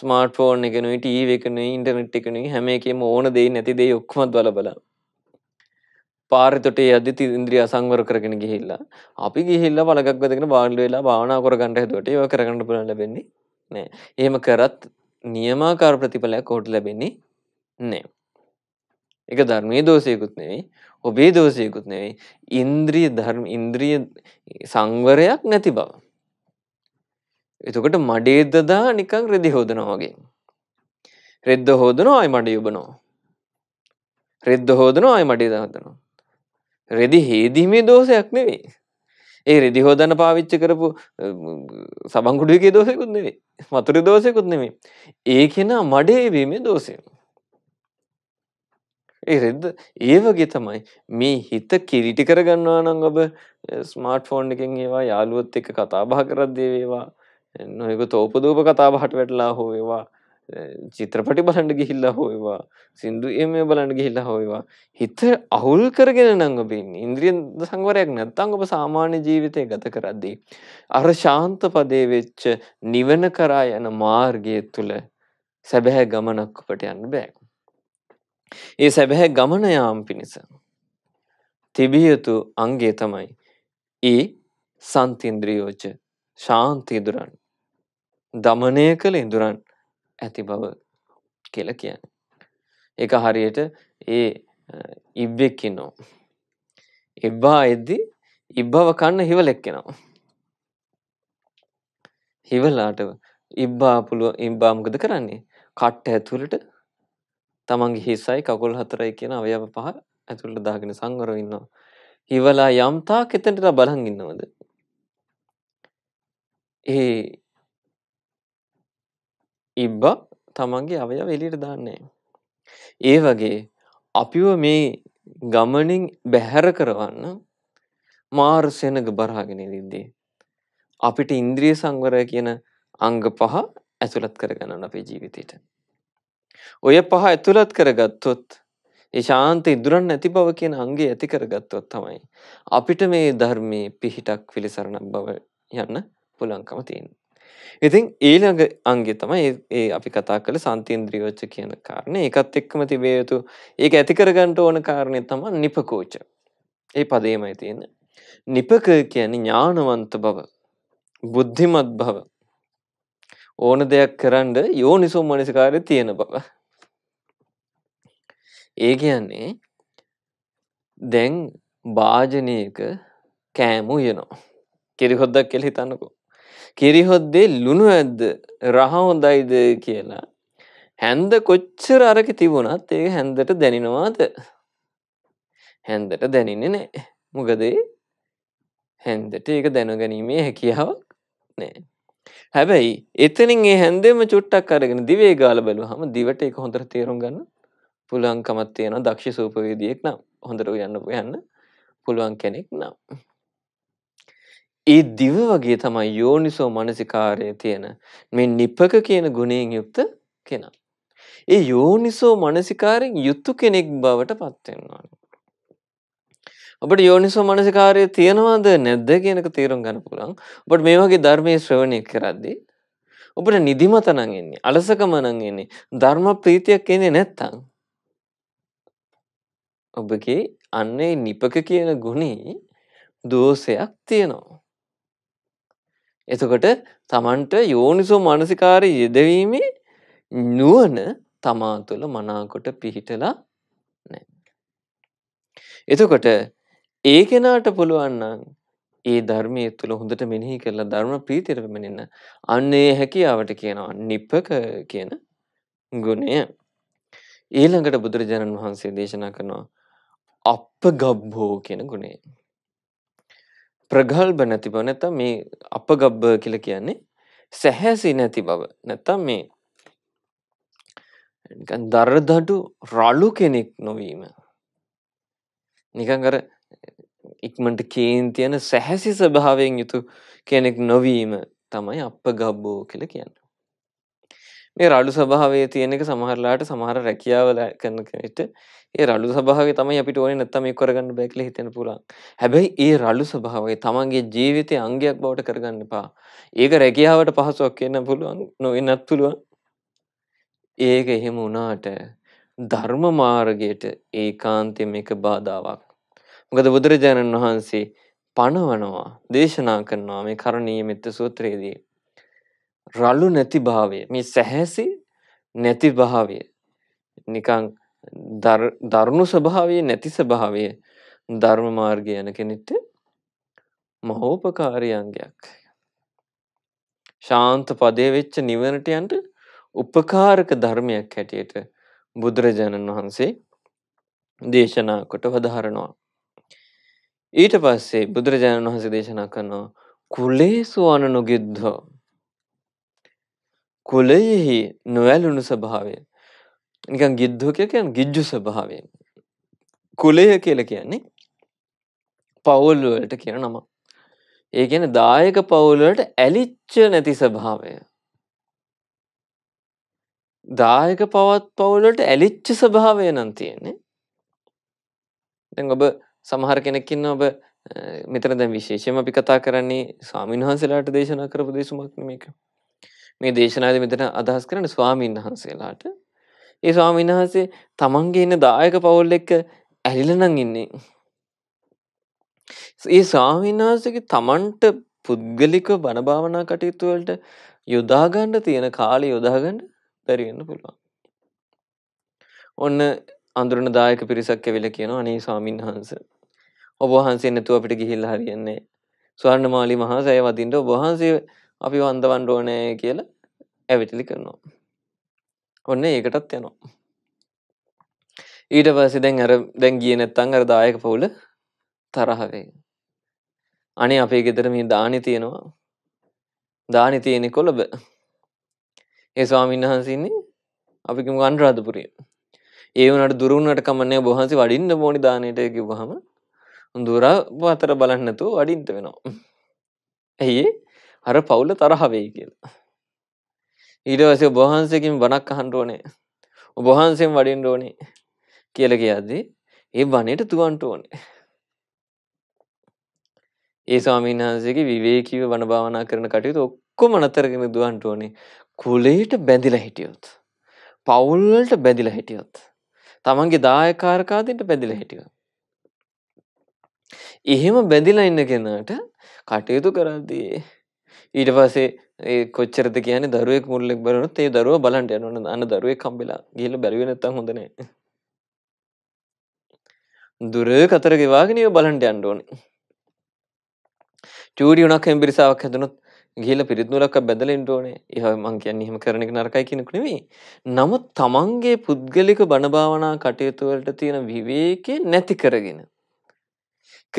ස්මාර්ට ෆෝර්න් එකනුයි ටීව එකනුයි ඉන්ටනෙට් එකනුයි හැම එකම ඕන දෙයි නැති දේ ඔක්මත් බල බල පාරිතොටේ අධි ඉන්ද්‍රිය සංවර කරගෙන ගිහිල්ලා අපි ගිහිල්ල වලගක් දෙකෙන බාණ්ඩ වෙලා භාවනා කරගන්න හැදුවට ඒ කරගන්න පුළන්න ලැබෙන්නේ නෑ ඒම කරත් නියමාකාර ප්‍රතිඵලයක් කෝට ලැබෙන්නේ නෑ. එක ධර්මය දෝසයකුත් නෙවෙයි ඔබේ දෝසයකුත් නෙවෙයි ඉන්ද්‍රී ධර්ම ඉන්ද්‍රිය සංවරයක් නැති බව. එතකොට මඩේදදා නිකං රෙදි හෝදනවාගේ. රෙද්ද හෝදනවා අයි මඩ යුබනෝ. රෙද්ද හෝදනවා අයි මඩේ දහතනවා. රෙදි හේදීමේ දෝසයක් නෙවෙයි ඒ රෙදි හෝදන පාවිච්චි කරපු සබංගුඩියගේ දෝසයකුත් නෙවේ මතුර දෝසයකුත් නෙමේ ඒ කෙනා මඩේවීමේ දෝසය ඒ රෙද්ද ඒ වගේ තමයි මේ හිත කිරිටි කරගන්නවා නං ඔබ ස්මාර්ට් ෆෝන් එකෙන් ඒවා යාළුවොත් එක කතාබහ කරද්දේ වේවා නොයක තෝපදූප කතාබහට වැටලා හෝවේවා චිත්‍රපටි බලන්ඩ ගිහිල්ලා හෝවා සින්දු එම බලන්ඩ ගිහිල්ලා හෝවා හිත අවුල් කරගෙන නඟබින් ඉන්ද්‍රියන් සංවරයක් නැත්තංගප සාමාන්‍ය ජීවිතය ගත කරද්දී. අර ශාන්ත පදේ වෙච්ච නිවන කරා යන මාර්ගය තුළ සැබැහැ ගමනක්කට යන්න බෑ. ඒ සැබැහැ ගමන යාම් පිණිස. තිබියතු අන්ගේ තමයි. ඒ සන්තින්ද්‍රියෝච ශාන්තිදුරන්. දමනය කළ ඉඳුරන් ඇති බව කියල කියන්න. එක හරියට ඒ ඉබ්බෙක්කින්නෝ. එබ්බා එද්දි ඉබ්බව කන්න හිවලෙක්කෙනවා. හිවලාට ඉබ්බා පුළුව ඉම්බාමකද කරන්නේ කට්ට ඇතුළට තමන්ගේ හිසයි කකුල් හතරයි කියන අවයව පහ ඇතුළට දාගෙන සංවර ඉන්නවා. හිවලා යම්තා කෙතෙන්ට බලන් ඉන්නවද. ඒ ඉබ්බ තමන්ගේ අවයව එළියට දාන්නේ ඒ වගේ අපිව මේ ගමනින් බැහැර කරවන්න මාර සෙනඟ බරාගෙන ඉඳිද්දී අපිට ඉන්ද්‍රිය සංවරය කියන අංග පහ ඇතුළත් කරගන්න අපේ ජීවිතයට. ඔය පහ ඇතුළත් කරගත්තොත් ඒ ශාන්ත ඉදුරන් නැති බව කියන අංගේ ඇති කරගත්තොත් තමයි අපිට මේ ධර්මයේ පිහිටක් පිළිසරණක් බව යන්න පුළුවන්කම තියෙන්නේ. ඉතින් ඊළඟ අංගෙ තමයි ඒ අපි කතා කළ සන්තීන්ද්‍රියෝච්ච කියන කාරණේ. ඒකත් එක්කම තිබිය යුතු ඒක ඇති කරගන්න ඕන කාරණේ තමයි නිපකෝච. ඒ පදේමයි තියෙන්නේ. නිපක කියන්නේ ඥානවන්ත බව, බුද්ධිමත් බව. ඕන දෙයක් කරන්න යෝනිසෝ මනසිකාරය තියෙන බව. ඒ කියන්නේ දැන් වාජනයක කෑම උයනවා. කිරිහොද්දක් කියලා හිතන්නකෝ. කිරිහොද්දේ ලුණු ඇද්ද රහ හොඳයිද කියලා. හැන්ද කොච්චර අරක තිබුණත් ඒ හැන්දට දැනෙනවාද. හැන්දට දැනෙන්නේ නෑ මොකදේ හැන්දට ඒක දැනගැනීමේ හැකියාවක් නෑ. හැබැයි එතනින් ඒ හැන්දෙම චුට්ටක් අරගෙන දිවේ ගාල බැලු හම දිවට එක හොඳට තේරුම් ගන්න පුළංකමත් තියෙන දක්ෂ සූපවේදියෙක් නම් හොඳට යන්න යන්න පුළුවන් කෙනෙක් නම්. ඒ දිව වගේ තමයි යෝනිසෝ මනසිකාරයේ තියෙන මේ නිපක කියන ගුණයෙන් යුක්ත කෙනා. ඒ යෝනිසෝ මනසිකාරයෙන් යුතු කෙනෙක් බවට පත් වෙනවා. ඔබට යෝනිසෝ මනසිකාරය තියෙනවද නැද්ද කියන එක තීරණ ගන්න පුළුවන්. ඔබට මේ වගේ ධර්මයේ ශ්‍රවණය කරද්දී ඔබට නිදිමත නම් එන්නේ, අලසකම නම් එන්නේ, ධර්ම ප්‍රීතියක් එන්නේ නැත්තම් ඔබගේ අන්නේ නිපක කියන ගුණේ දෝෂයක් තියෙනවා. එතකොට තමන්ට යෝනිසෝ මානසිකාරය යෙදවීමේ නුවන තමා තුළ මනාකොට පිහිටලා නෑ. එතකොට ඒ කෙනාට පුළුවන්නම් ඒ ධර්මය තුළ හොඳට මෙිනිහි කරලා ධර්ම ප්‍රීතිරමනින්න අන්නේ හැකියාවට කියනවා නිප්පක කියන ගුණය. ඊළඟට බුදුරජාණන් වහන්සේ දේශනා කරනවා අප ගබ්බෝ කියන ගුණේ. ප්‍රගල්බ නැති බව නැත්තම් මේ අපගබ්බ කියලා කියන්නේ සැහැසි නැති බව නැත්තම් මේ නිකන් දරදඩු රළු කෙනෙක් නොවීම නිකන් අර ඉක්මට කේන්ති යන සැහැසි ස්වභාවයෙන් යුතු කෙනෙක් නොවීම තමයි අප ගබ්බෝ කියලා කියන්න මේ රළු සභාවේ තියෙන එක සමහරලාට සමහර රැකියාවල කරන කෙනෙට ඒ රළු සභාවේ තමයි අපිට ඕනේ නැත්තම් මේක කරගන්න බෑ කියලා හිතෙන පුළුවන්. හැබැයි ඒ රළු සභාවේ තමන්ගේ ජීවිතයේ අංගයක් බවට කරගන්න එපා. ඒක රැකියාවට පහසුවක් වෙන්න පුළුවන් නොවෙන්නත් පුළුවන්. ඒක එහෙම වුණාට ධර්ම මාර්ගයට ඒකාන්තයෙන් මේක බාධාවක්. මොකද බුදුරජාණන් වහන්සේ පණවනවා දේශනා කරනවා මේ කරණීය මෙත්ත සූත්‍රයේදී. රළු නැති භාවය මේ සැහැසි නැති භාවය නිකං දරුණු ස්වභාවය නැති ස්වභාවය ධර්ම මාර්ගය යන කෙනෙට මහෝපකාරියන්ගයක් ශාන්ත පදේ වෙච්ච නිවනට යන්ට උපකාරක ධර්මයක් හැටියට බුදුරජාණන් වහන්සේ දේශනා කොට වදාරනවා. ඊට පස්සේ බුදුරජාණන් වහන්සේ දේශනා කරනවා කුලේසු අනනුගිද්ධෝ කුලයෙහි නොඇලුණු ස්වභාවය. නිකන් ගිද්දුක කියන්නේ ගිජ්ජු ස්වභාවය. කුලය කියලා කියන්නේ පවුල් වලට කියන නම. ඒ කියන්නේ දායක පවුල් වලට ඇලිච්ච නැති ස්වභාවය. දායක පවත් පවුලට ඇලිච්ච ස්වභාවය නම් තියෙන්නේ. දැන් ඔබ සමහර කෙනෙක් ඉන්න ඔබ මෙතන දැන් විශේෂයෙන්ම අපි කතා කරන්නේ ස්වාමින්වහන්සේලාට දේශනා කරපු දේශමක් නෙමේක. මේ දේශනාද මෙතන අදහස් කරන ස්වාමීන් වහන්සේලාට ඒ ස්වාමීන් වහන්සේ තමන්ගේ ඉන්න දායක පවුල් එක්ක ඇලිලනං ඉන්නේ. ඒ ස්වාමීන් වහන්සේගේ තමන්ට පුද්ගලික බණභාවනා කටයුතුවලට යොදාගණ්ඩ තියෙන කාලය යොදාගණ්ඩ පැරිවෙන්න පුළුවන්. ඔන්න අඳුරන දායක පිරිසක් ඇවිල කියන අනේ ස්වාමීන් වහන්ස. ඔබහන්සේ නැතුව අපිට ගිහිල්ලා හරියන්නේ ස්වර්ණමාලි මහා සය වදින්ට ඔබහන්සේ අපි වන්දවන්ඩ ඕනය කියල ඇවිටිලි කරනවා. ඔන්න ඒකටත් යනවා. ඊට පස්සේ දැන් අර දැන් ගිය නැත්තං අර දායක පවුල තරහවේ. අනේ අපේ ගෙදර මේ දානි තියෙනවා දානි තියෙනෙ කොළඹ ඒ ස්වාමීන් වහන්සේන්නේ අපිකම අන්රාධපුරිය ඒ වනට දුරුණට කමන්නේ බොහන්සි වඩින්න මෝනි දානයට කිව්වහම දුරා පතර බලන්නතු අඩින්ත වෙනවා ඇයි අර පවුල තරහ වෙයි කියලා. ඊට පස්සේ ඔබ වහන්සේකින් බණක් අහන්න ඕනේ. ඔබ වහන්සේම වඩින්න ඕනේ කියලා කියද්දී ඒ බණේට තුවන්ට ඕනේ. ඒ ස්වාමීන් වහන්සේගේ විවේකීව වන භාවනා කරන කටයුතු ඔක්කොම නතරගෙන දුවන්ට ඕනේ. කුලයට බැඳිලා හිටියොත්. පවුල් වලට බැඳිලා හිටියොත්. තමන්ගේ දායකාරකාදීන්ට බැඳිලා හිටියොත්. එහෙම බැඳිලා ඉන්න කෙනාට කටයුතු කරද්දී ඊට පසේ ඒ කොච්චරද කියන දරුවෙක් මුල්ලෙක් බලනුත් ඒ දරුව බලන්ට යනවන අන්න දරුවේ කම්බිලා ගිල බැරිවෙනත්තම් හොඳන දුර කතර ගෙවාගෙනව බලන්ට අන්ඩෝන චූඩි වනක් හෙම්බිරිසාාවක් හැදනුත් ගිල පිරිත්නුලක් බැදල ඉන්ටෝනේ ඒහ මං කියන්න හෙම කරනෙක නරකයි කෙනෙකුනෙමේ නමුත් තමන්ගේ පුද්ගලික බණභාවනා කටයුතුවලට තියෙන විවේකේ නැති කරගෙන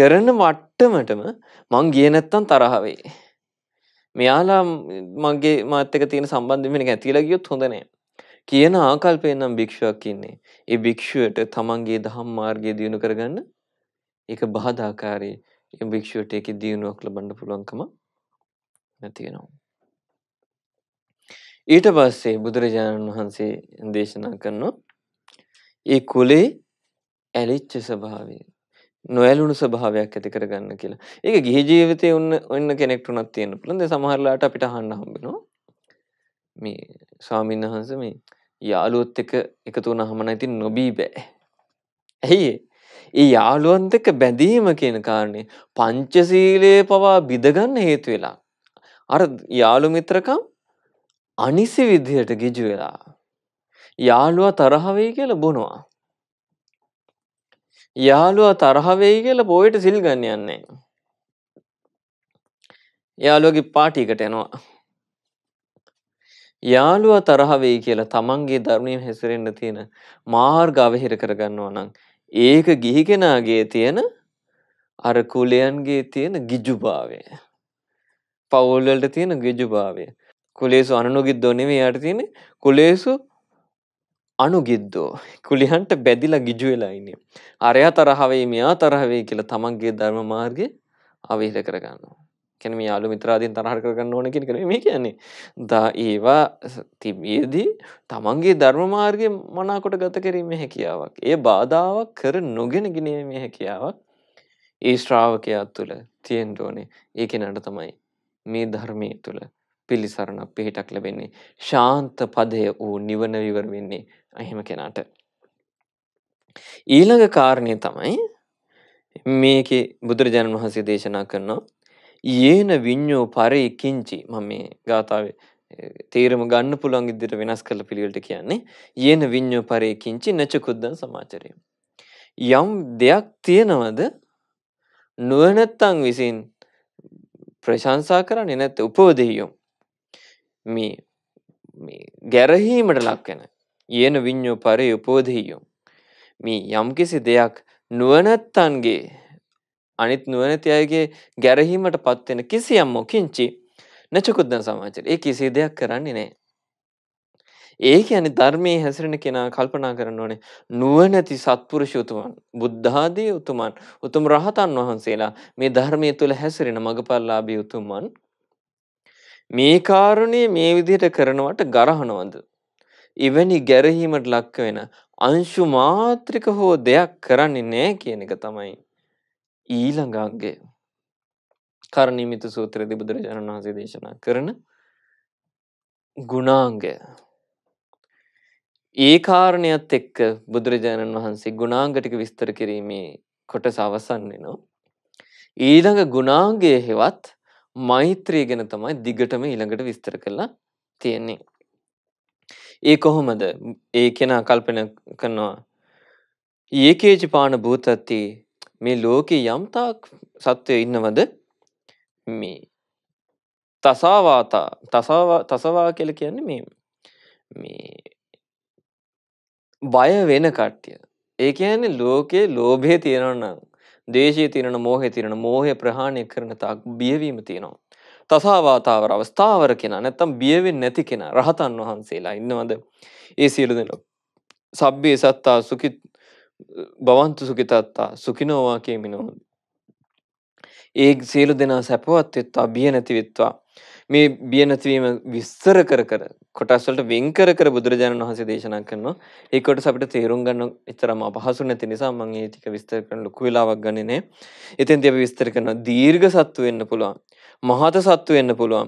කරන මට්ටමටම මං ගිය නැත්තන් තරහවේ මෙයාලා මගේ මාතක තියෙන සම්බන්ධ වෙන ඇතිලා ගියොත් හොඳනෑ. කියන ආකල්පය නම් භික්ෂුවක් ඉන්නේ. ඒ භික්ෂුවට තමන්ගේ දහම් මාර්ගය දියුණු කරගන්න ඒක බාධාකාරී ඒ භික්ෂුවට ඒක දියුණුවක් ලබන්න පුළුවන්කම නැතිවෙනවා. ඊට පස්සේ බුදුරජාණන් වහන්සේ දේශනා කරනවා. ඒ කුලේ ඇලිච්ච ස්වභාවය නොඇලුණු ස්වභාවයක් ඇති කරගන්න කියලා. ඒක ගිහි ජීවිතේ උන්න ඔන්න කෙනෙක්ට උනත් තියෙන්න පුළුවන්. දැන් සමහරලාට අපිට අහන්න හම්බෙනවා. මේ ස්වාමීන් වහන්සේ මේ යාළුවොත් එක්ක එකතු වුණාම නම් ඉතින් නොබී බෑ. ඇයි ඒ යාළුවන්ත එක්ක බැඳීම කියන කාරණේ පංචශීලයේ පවා බිඳගන්න හේතු වෙලා. අර යාළු මිත්‍රකම් අනිසි විදියට ගිජු වෙලා. යාළුවා තරහ වෙයි කියලා බොනවා. යාළුවා තරහ වෙයි කියලා බෝයට සිල් ගන්න යන්නේ. යාළුවගේ පාටියකට යනවා. යාළුවා තරහ වෙයි කියලා තමන්ගේ ධර්මයෙන් හැසිරෙන්න තියෙන මාර්ග අවහිර කරගන්නවා නම් ඒක ගිහි කෙනාගේ තියෙන අර කුලයන්ගේ තියෙන ගිජුභාවය. පවුල් වලට තියෙන ගිජුභාවය. කුලේසු අනනුගිද්දෝ නෙමෙයි යාට තියෙන්නේ කුලේසු අනුගිද්දෝ කුලියන්ට බැදිලා ගිජු වෙලා ඉන්නේ. අරයා තරහ වෙයි මෙයා තරහ වෙයි කියලා තමන්ගේ ධර්ම මාර්ගේ අවහිර කරගන්නවා. කියන්නේ මේ යාළු මිත්‍රාදීන් තරහ කරගන්න ඕන කියන එක නෙමෙයි මේ කියන්නේ. දා ඒවා තිබියදී තමන්ගේ ධර්ම මාර්ගයේ මනාකොට ගත කිරීමේ හැකියාවක්. ඒ බාධාවක් කර නොගෙන ගිනීමේ හැකියාවක් ඒ ශ්‍රාවකයා තුළ තියෙන්න ඕනේ. ඒ කෙනාට තමයි මේ ධර්මයේ තුළ පිළිසරණක් පිහිටක් ලැබෙන්නේ. ශාන්ත පදය වූ නිවන විවර වෙන්නේ අහෙම කෙනාට. ඊළඟ කාරණය තමයි මේක බුදුරජාණන් වහන්සේ දේශනා කරනවා. ඒන විඤ්ඥෝ පරය කිංචි මම මේ ගාථාව තේරම ගන්න පුළන් ඉදිට වෙනස් කළ පිළිවෙලට කියන්නේ ඒන විඤ්ඥෝ පරය කිංචි නැචකුද්දන් සමාචරය. යම් දෙයක් තියෙනවද නුවනැත්තං විසින් ප්‍රශංසා කරන්න නැත්ත උපවදෙයෝ මේ ගැරහීමට ලක්වෙන යේන විඤ්ඤෝ පරේ උපෝධියෝ මේ යම්කිසි දෙයක් නුවණැත්තන්ගේ අනිත් නුවණැති අයගේ ගැරහීමට පත් වෙන කිසියම් මොකින්චි නචකුද්දන සමාජය ඒ කිසි දෙයක් කරන්නේ නැහැ ඒ කියන්නේ ධර්මයේ හැසිරෙන කෙනා කල්පනා කරන්න ඕනේ නුවණැති සත්පුරුෂ උතුමන් බුද්ධාදී උතුමන් උතුම් රහතන් වහන්සේලා මේ ධර්මයේ තුල හැසිරෙන මගපල්ලාභී උතුමන් මේ කාරණේ මේ විදිහට කරනවට ගරහනවද එවැනි ගැරහීමට ලක්ක වෙන අංශු මාත්‍රික හෝ දෙයක් කරන්නේ නෑ කියන එක තමයි ඊළඟක්ගේ කරණීමිත සූත්‍රයේදී බුදුරජාණන් වහන්සේ දේශනා කරන ගුණාංගය ඒ කාරණයත් එක්ක බුදුරජාණන් වහන්සේ ගුණාංග ටික විස්තර කිරීමේ කොටස අවසන් වෙනවා ඊළඟ ගුණාංගයේ හෙවත් මෛත්‍රිය ගැන තමයි දිගටම ඊළඟට විස්තර කරලා තියෙන්නේ ඒ කොහොමද ඒ කෙනා කල්පන කරනවා. ඒකේජ පාන භූතත්ති මේ ලෝකේ යම්තාක් සත්‍යය ඉන්නවද මේ තසාවාතා තසවා කියල කියන්න මේ මේ බය වෙන කට්ටිය ඒ කියන්නේ ලෝකේ ලෝභය තියෙනවන්නම් දේශය තිරන මෝහය තිරන මෝහය ප්‍රහාණය කරන තාක් බියවීම තියෙනවා තසාවාතාවර අවස්ථාවර කෙන නැත්තම් බියවෙන් නැති කෙන රහතන් වහන්සේලා ඉන්නවද ඒ සියලු දෙන සබ්බේ සත්තා සුකි බවන්තු සුකිතත්තා සුකිනෝවා කියමිනොහොද ඒ සියලු දෙනා සැපවත් වෙත්වා බිය නැතිවෙත්වා මේ බිය නැතිවීම විස්තර කර කර කොටස්වලට වෙන් කර කර බුදුරජාණන් වහන්සේ දේශනා කරනවා. ඒ කොටස අපිට තේරුම් ගන්න එතරම් අපහසු නැති නිසා මම ඒ ටික විස්තර කරන ලොකු වෙලාවක් ගන්නෙ නෑ. එතෙන්දී අපි විස්තර කරනවා දීර්ඝ සත්තු වෙන්න පුළුවන්. මහත සත්තු වෙන්න පුළුවන්.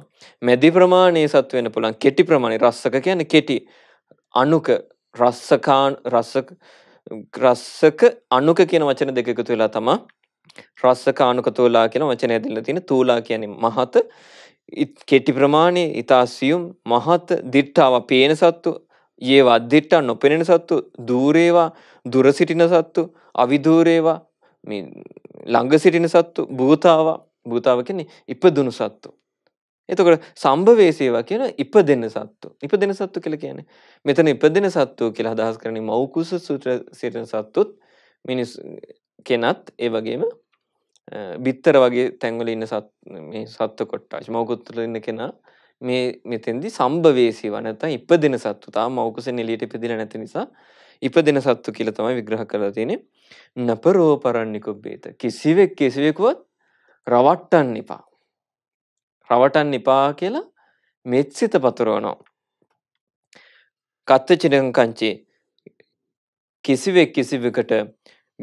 මැදි ප්‍රමාණයේ සත්තු වෙන්න පුළුවන්. කෙටි ප්‍රමාණය රස්සක කියන්නේ කෙටි. අණුක රස්සකාන් රස්සක රස්සක අණුක කියන වචන දෙක එකතු වෙලා තමයි රස්සක අණුක තෝලා කියන වචනය ඇදලා තියෙන තූලා කියන්නේ මහත කෙටි ප්‍රමාණය ඉතා සියුම් මහත් දිට්ටාව පේන සත්තු ඒ අධදිට්ටා නොපෙනෙන සත්තු දූරේවා දුරසිටින සත්තු අවිදූරේවා ළඟ සිටින සත්තු භූතාව භූතාව කියන්නේ ඉපදුණු සත්තු. එතකොට සම්භවේසේවා කියන ඉප දෙන්න සත්තු ඉප දෙන සත්තු කියලා කියන්නේ මෙතන ඉප දෙන සත්තු කියලා අදහස් කරන්නේ මෞකුස සූත්‍ර සිටින සත්තුත් මිනිස් කෙනත් ඒ වගේම බිත්තර වගේ තැන්වල ඉන්න සත්ව කොට්ටාශ මවකුත්තුල ඉන්න කෙනා මේ මෙතෙන්දි සම්භවේසි වනත ඉප දෙන සත්තු තා මවකුස නෙලියට ඉපදිල නැති නිසා ඉප දෙන සත්තු කියල තමයි විග්‍රහ කරලා තියෙනෙ නපරෝ පරන්නිකුක් බේත කිසිවෙක් කිසිවෙකුවත් රවට්ටන් නිපා රවටන් නිපා කියලා මෙත්සිත පතුරවනෝ කත්ත චිඩංකංචේ කිසිවෙක් කිසිවකට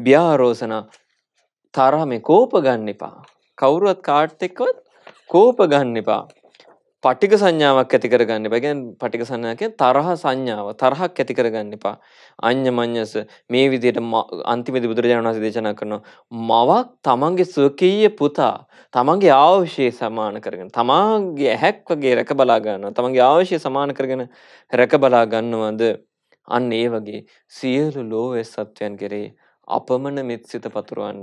බ්‍යාරෝසනා තරහ මේ කෝප ගන්න එපා. කවුරුවත් කාට් එක්කවත් කෝප ගන්න එපා. පටික සංඥාවක් ඇති කරගන්න එපා. කියන්නේ පටික සංඥාවක් කියන්නේ තරහ සංඥාව. තරහක් ඇති කරගන්න එපා. අඤ්ඤ මඤ්ඤස මේ විදිහට අන්තිමේදී බුදුරජාණන් වහන්සේ දේශනා කරනවා මවක් තමන්ගේ ස්වකීය පුතා තමන්ගේ අවශ්‍යය සමාන කරගෙන තමාගේ ඇහැක් වගේ රැක බලා ගන්නවා. තමන්ගේ අවශ්‍යය සමාන කරගෙන රැක බලා ගන්නවද? අන්න ඒ වගේ සියලු ලෝවැස් සත්වයන් කෙරෙහි අපමණ මෙත් සිත පතුරවන්න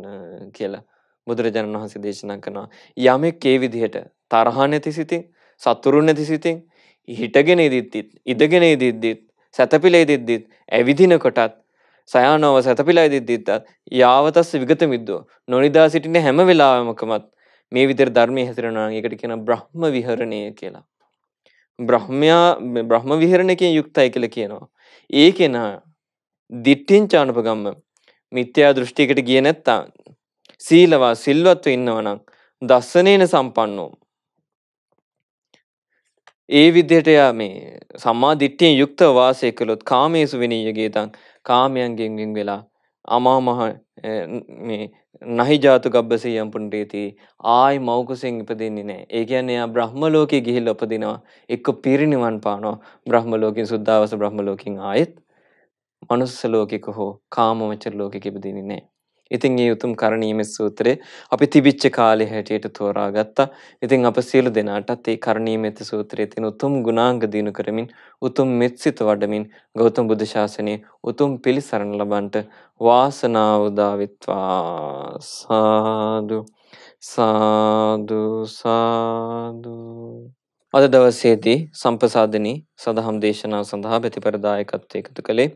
කියලා බුදුරජාණන් වහන්සේ දේශනා කරනවා. යමෙක් ඒ විදිහට තරහ නැති සිතින්, සතුරු නැති සිතින්, හිටගෙන ඉදිද්දිත්, ඉඳගෙන ඉදිද්දිත්, සැතපීලා ඉදිද්දිත්, ඇවිදින කොටත්, සයානව සැතපීලා ඉදිද්දිත්, යාවතස් විගත මිද්දෝ නොනිදා සිටින හැම වෙලාවෙමකමත් මේ විදිහට ධර්මයේ හැසිරෙනවා නම් ඒකට කියනවා බ්‍රහ්ම විහරණය කියලා. බ්‍රහ්මයා බ්‍රහ්ම විහරණයකින් යුක්තයි කියලා කියනවා. ඒ කෙනා දිට්ඨින් චානුපගම්ම මිත්‍යා දෘෂ්ටියකට ගිය නැත්තා සීලවා සිල්වත්ව ඉන්නවනම් දස්සනේන සම්පන්නෝ. ඒ විදිහට යා මේ සම්මා දිට්ඨියෙන් යුක්ත වාසය කළොත් කාමේසු විනීයගේතං කාමයන්ගෙන් වෙන් වෙලා අමා මහ මේ නහි ජාතු ගබ්බසේ යම් පුණ්ඩේති ආයි මෞකසෙන් ඉපදෙන්නේ නැහැ. ඒ කියන්නේ යා බ්‍රහ්ම ලෝකේ ගිහිල්ලා උපදිනවා. එක්ක පිරිනිවන් පානවා. බ්‍රහ්ම ලෝකෙන් සුද්ධාවස බ්‍රහ්ම ලෝකෙන් ආයෙත් මනුස්ස ලෝකෙක හෝ කාමවචර ලෝකෙක ඉපදෙන්නේ නැහැ. ඉතින් ඒ උතුම් කරණීයමේ සූත්‍රය අපි තිබිච්ච කාලේ හැටියට තෝරා ගත්තා. ඉතින් අප සියලු දෙනාටත් ඒ කරණීයමේ සූත්‍රයේ තියෙන උතුම් ගුණාංග දිනු කරමින් උතුම් මෙත්සිත වඩමින් ගෞතම බුදු ශාසනයේ උතුම් පිළිසරණ ලබන්නට වාසනාව උදා විත්වා සාදු සාදු සාදු අද දවසේදී සම්පසාදනී සදහම් දේශනාව සඳහා ප්‍රතිපරදායකත්වයකට කළේ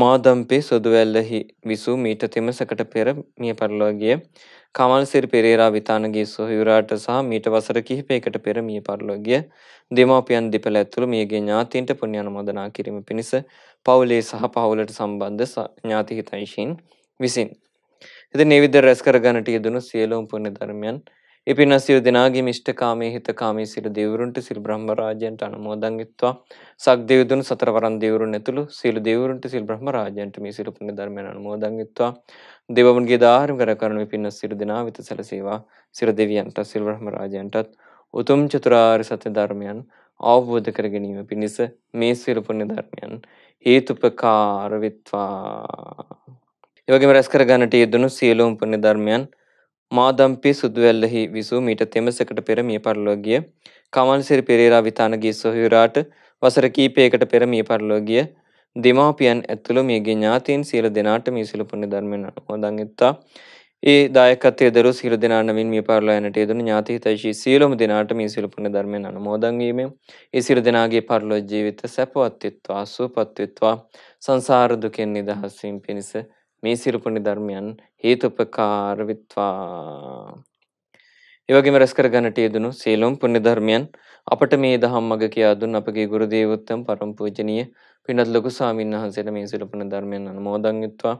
மாதம்பே සොදුවැල්ලෙහි විසූ මීට තෙමසකට පෙර මියපරලොව ගිය කමල්සිරි පෙරේරා විතානගේ සොහොයුරාට සහ මීට වසර කිහිපයකට පෙර මියපරලොව ගිය දෙමාපියන් දෙපළ ඇතුළු මියගිය ඥාතීන්ට පුණ්‍ය අනුමෝදනා කිරීම පිණිස පවුලේ සහ පවුලට සම්බන්ධ ඥාති හිතයිෂීන් විසින්. ඉතින් මේ විදිහට රැස් කරගන්නට යෙදුණු සියලුම පුණ්‍ය ධර්මයන් ඉපින සියලු දෙනාගේ මිෂ්ඨකාමී හිතකාමී සියලු දෙවිවරුන්ට සියලු බ්‍රහ්ම රාජයන්ට අනුමෝදන් වෙත්වා. සක්දේවදුන් සතරවරන් දෙවිවරුන් ඇතුළු සියලු දෙවිවරුන්ට සියලු බ්‍රහ්ම රාජයන්ට මේ සියලු පුණ්‍ය ධර්මයන් අනුමෝදන් වෙත්වා. දෙවවන්ගේ දාහරම කර කරනු ඉපින සියලු දෙනා වෙත සැලසේවා. සියලු දෙවියන්ට සියලු බ්‍රහ්ම රාජයන්ටත් උතුම් චතුරාර්ය සත්‍ය ධර්මයන් අවබෝධ කර ගැනීම පිණිස මේ සියලු පුණ්‍ය ධර්මයන් හේතුපකාර වෙත්වා. ඒ වගේම රැස් කර ගන්නට යෙදුණු සියලුම පුණ්‍ය ධර්මයන් මාදම්පිය සුදුවැල්ලෙහි විසූ මීට තෙමසකට පෙර මිය පරලෝ ගිය කමල්සිරි පෙරේරා විතානගේ සොහොයුරාට වසර කීපයකට පෙර මිය පරලෝ ගිය දෙමාපියන් ඇතුළු මියගේ ඥාතීන් සියලු දෙනාට මේ සිළු පුණ්‍ය ධර්මයෙන් අනුමෝදන් එත්තා. ඒ දායකත්වයේ දරු සියලු දෙනා නමින් මිය පරලෝ යන්නට යෙදුණු ඥාති හිතයිෂී සියලුම දෙනාට මේ සිළු පුණ්‍ය ධර්මයෙන් අනුමෝදන් වීමෙන් ඒ සියලු දෙනාගේ පරලෝ ජීවිත සැපවත් වෙත්වා, සුවපත් වෙත්වා, සංසාර දුකෙන් නිදහස් වීම පිණිස මේ සිළු පුණ්‍ය ධර්මයන් හේතුපකාර විත්වා. ඒවගේම රැස්කර ගන්නට යෙදුණු සීලොම් පුණ්‍ය ධර්මයන් අපට මේ දහම් මඟ කියා දුන් අපගේ ගුරු දේවෝත්තම පරම පූජනීය පින්වත් ලොකු ස්වාමීන් වහන්සේට මේ සිල් පුණ්‍ය ධර්මයන් අනුමෝදන් යුත්වා.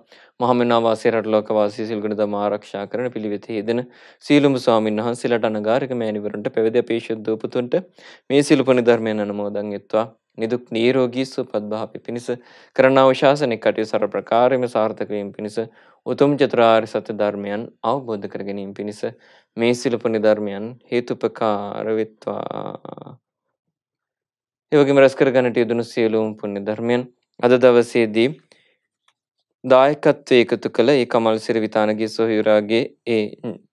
මහමෙනා වාසී රට ලෝක වාසී සිල් ගුණ දම ආරක්ෂා කරන පිළිවෙතේ යෙදෙන සීලොම් ස්වාමීන් වහන්සේලාට අනගාരിക මෑණිවරුන්ට පැවිදි අපේ ශුද්ධ උපතුන්ට මේ සිල් පුණ්‍ය ධර්මයන් අනුමෝදන් යුත්වා. නිදුක් නීරෝගී සුවපත් භාවය පිණිස කරන අවශාසනික කටයුතු සර ප්‍රකාරයෙන්ම සාර්ථක වීම පිණිස උතුම් චතුරාර්ය සත්‍ය ධර්මයන් අවබෝධ කර ගැනීම පිණිස මේ සිළු පුණ්‍ය ධර්මයන් හේතුපකාර වෙත්වා. ඒ වගේම රැස් කර ගන්නට යෙදුණු සියලුම පුණ්‍ය ධර්මයන් අද දවසේදී දායකත්වය එකතු කළ ඒ කමල් සිරිවිතානගේ සොහයුරාගේ ඒ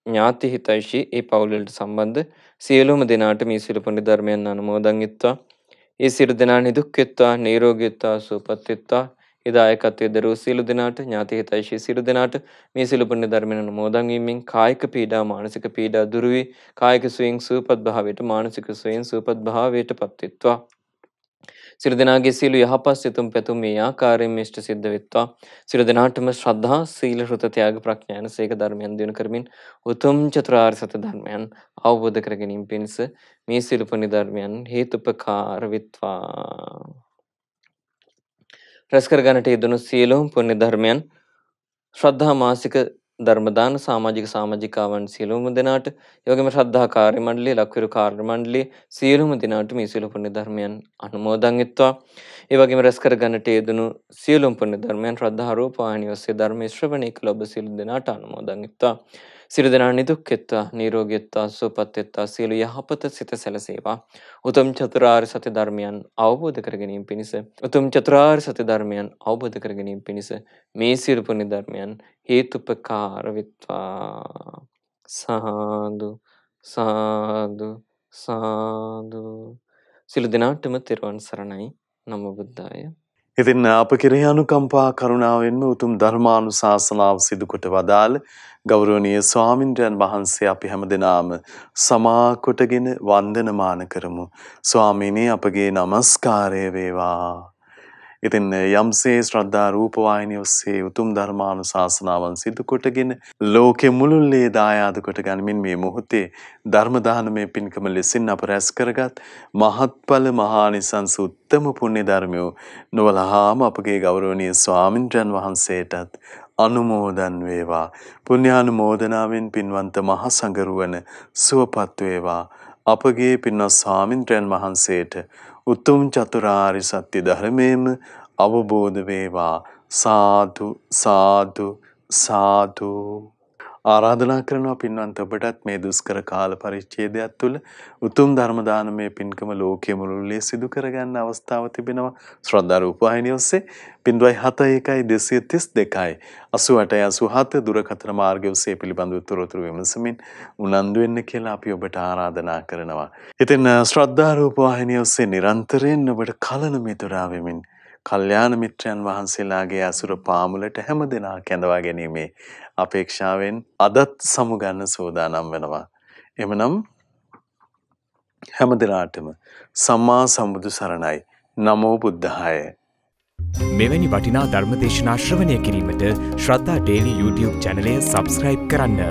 ඥාති හිතයිශී ඒ පවුලට සම්බන්ධ සියලුම දෙනාට මේ සිළු පුණ්‍ය ධර්මයන් අනුමෝදන් වෙත්වා. ඒ සියලු දෙනා නිදුක් වෙත්වා, නිරෝගී වෙත්වා, සුවපත් වෙත්වා. ඒ දායකත්වයේ දරුවෝ සියලු දෙනාට ඥාති හිතයිශී සියලු දෙනාට මේ සියලු පුණ්‍ය ධර්මයන් අනුමෝදන් වීමෙන් කායික පීඩා මානසික පීඩා දුරු වී කායික සුවයෙන් සුවපත් භාවයට මානසික සුවයෙන් සුවපත් භාවයට පත්වෙත්වා සියලු දෙනාගේ සියලු යහපත් සිතුම් පැතුම් මේ ආකාරයෙන් මිෂ්ඨ සිද්ධ වෙත්වා සියලු දෙනාටම ශ්‍රද්ධා සීල හෘත ත්‍යාග ප්‍රඥාන සේක ධර්මයන් දිනු කරමින් උතුම් චතුරාර්ය සත්‍ය ධර්මයන් අවබෝධ කර ගැනීම පිණිස මේ සියලු පුණ්‍ය ධර්මයන් හේතුපකාර වෙත්වා රැස්කරගනට යෙදනු සියලුම් පුුණි ධර්මයන් ශ්‍රද්ධා මාසික ධර්මදාන සාමාජික සාමාජිකාවන් සියලුම දෙනාට යෝගම ශ්‍රද්ධා කාර්ය මණ්ඩලි ලක්විරු කාර්ය මණ්ඩලි සියලුම දෙනාට මේ සියලු පුණ්‍ය ධර්මයන් අනුමෝදන් වෙත්වා. ඒ වගේම රැස් කර ගන්නට යෙදුණු සියලුම පුණ්‍ය ධර්මයන් ශ්‍රද්ධා රූපාණිය ඔස්සේ ධර්මයේ ශ්‍රවණය කළ ඔබ සියලු දෙනාට අනුමෝදන් වෙත්වා. සිරු දෙනා නිදුක්කෙත්වා නීරෝගෙත්වා සුවපත්වෙත්වා සියලු යහපත සිත සැලසේවා. උතුම් චතුරාර් සති ධර්මයන් අවබෝධ කරගනීම පිණිස. උතුම් චතුරාර් සති ධර්මයන් අවබෝධ කරගනීම පිණිස මේ සිරුපුනි ධර්මයන් හේතුපකාරවිත්වා සාදු සාදු සාදු සිළු දෙනාටම තෙරුවන් සරණයි නම බුද්ධාය ඉතින් අප කෙරෙහි අනුකම්පා කරුණාවෙන්ම උතුම් ධර්මානුශාසනාව සිදු කොට වදාළ ගෞරවනීය ස්වාමින්ද්‍රයන් වහන්සේ අපි හැමදෙනාම සමා කොටගෙන වන්දනමාන කරමු. ස්වාමීනි අපගේ নমස්කාරය වේවා. ඉතින් යම්සේ ශ්‍රද්ධා රූපවාහිනිය ඔස්සේ උතුම් ධර්මානුශාසනාවන් සිදු කොටගෙන ලෝකෙ මුළුල්ලේ දායාද කොට ගනිමින් මේ මොහොතේ ධර්ම දානමය පින්කම ලෙසින් අප රැස් කරගත් මහත්ඵල මහානිසංස උත්තම පුණ්‍ය ධර්මය නොවලහාම අපගේ ගෞරවනීය ස්වාමින්ද්‍රයන් වහන්සේටත් අනුමෝදන් වේවා පුණ්‍යානුමෝදනාවෙන් පින්වන්ත මහ සංගරුවන සුවපත් වේවා අපගේ පින්වත් ස්වාමින්ද්‍රයන් වහන්සේට උතුම් චතුරාර්ය සත්‍ය ධර්මයේම අවබෝධ වේවා සාදු සාදු සාදු ආරාධනා කරනවා පින්වන්ත ඔබටත් මේ දුෂ්කර කාල පරිච්ඡේදයක් තුළ උතුම් ධර්ම දානමය පින්කම ලෝකයේ මුළුල්ලේ සිදු කරගන්න අවස්ථාව තිබෙනවා ශ්‍රද්ධා රූපවාහිනිය ඔස්සේ 0.7232යි 8887 දුරකථන මාර්ගය ඔස්සේ පිළිබඳව තොරතුරු විමසමින් උනන්දු වෙන්න කියලා අපි ඔබට ආරාධනා කරනවා. ඉතින් ශ්‍රද්ධා රූපවාහිනිය ඔස්සේ නිරන්තරයෙන් ඔබට කලන මිතුරා වෙමින් කල්යාණ මිත්‍රයන් වහන්සේලාගේ අසුර පාමුලට හැම දෙනා කැඳවා ගැනීමේ අපේක්ෂාවෙන් අදත් සමුගන්න සෝදානම් වෙනවා. එමනම් හැම දෙනාටම සම්මා සම්බුදු සරණයි. නමෝ බුද්ධාය. මෙවැනි වටිනා ධර්මදේශනා ශ්‍රවණය කිරීමට ශ්‍රද්ධා ඩේලි YouTube චැනලය සබස්ක්‍රයිබ් කරන්න.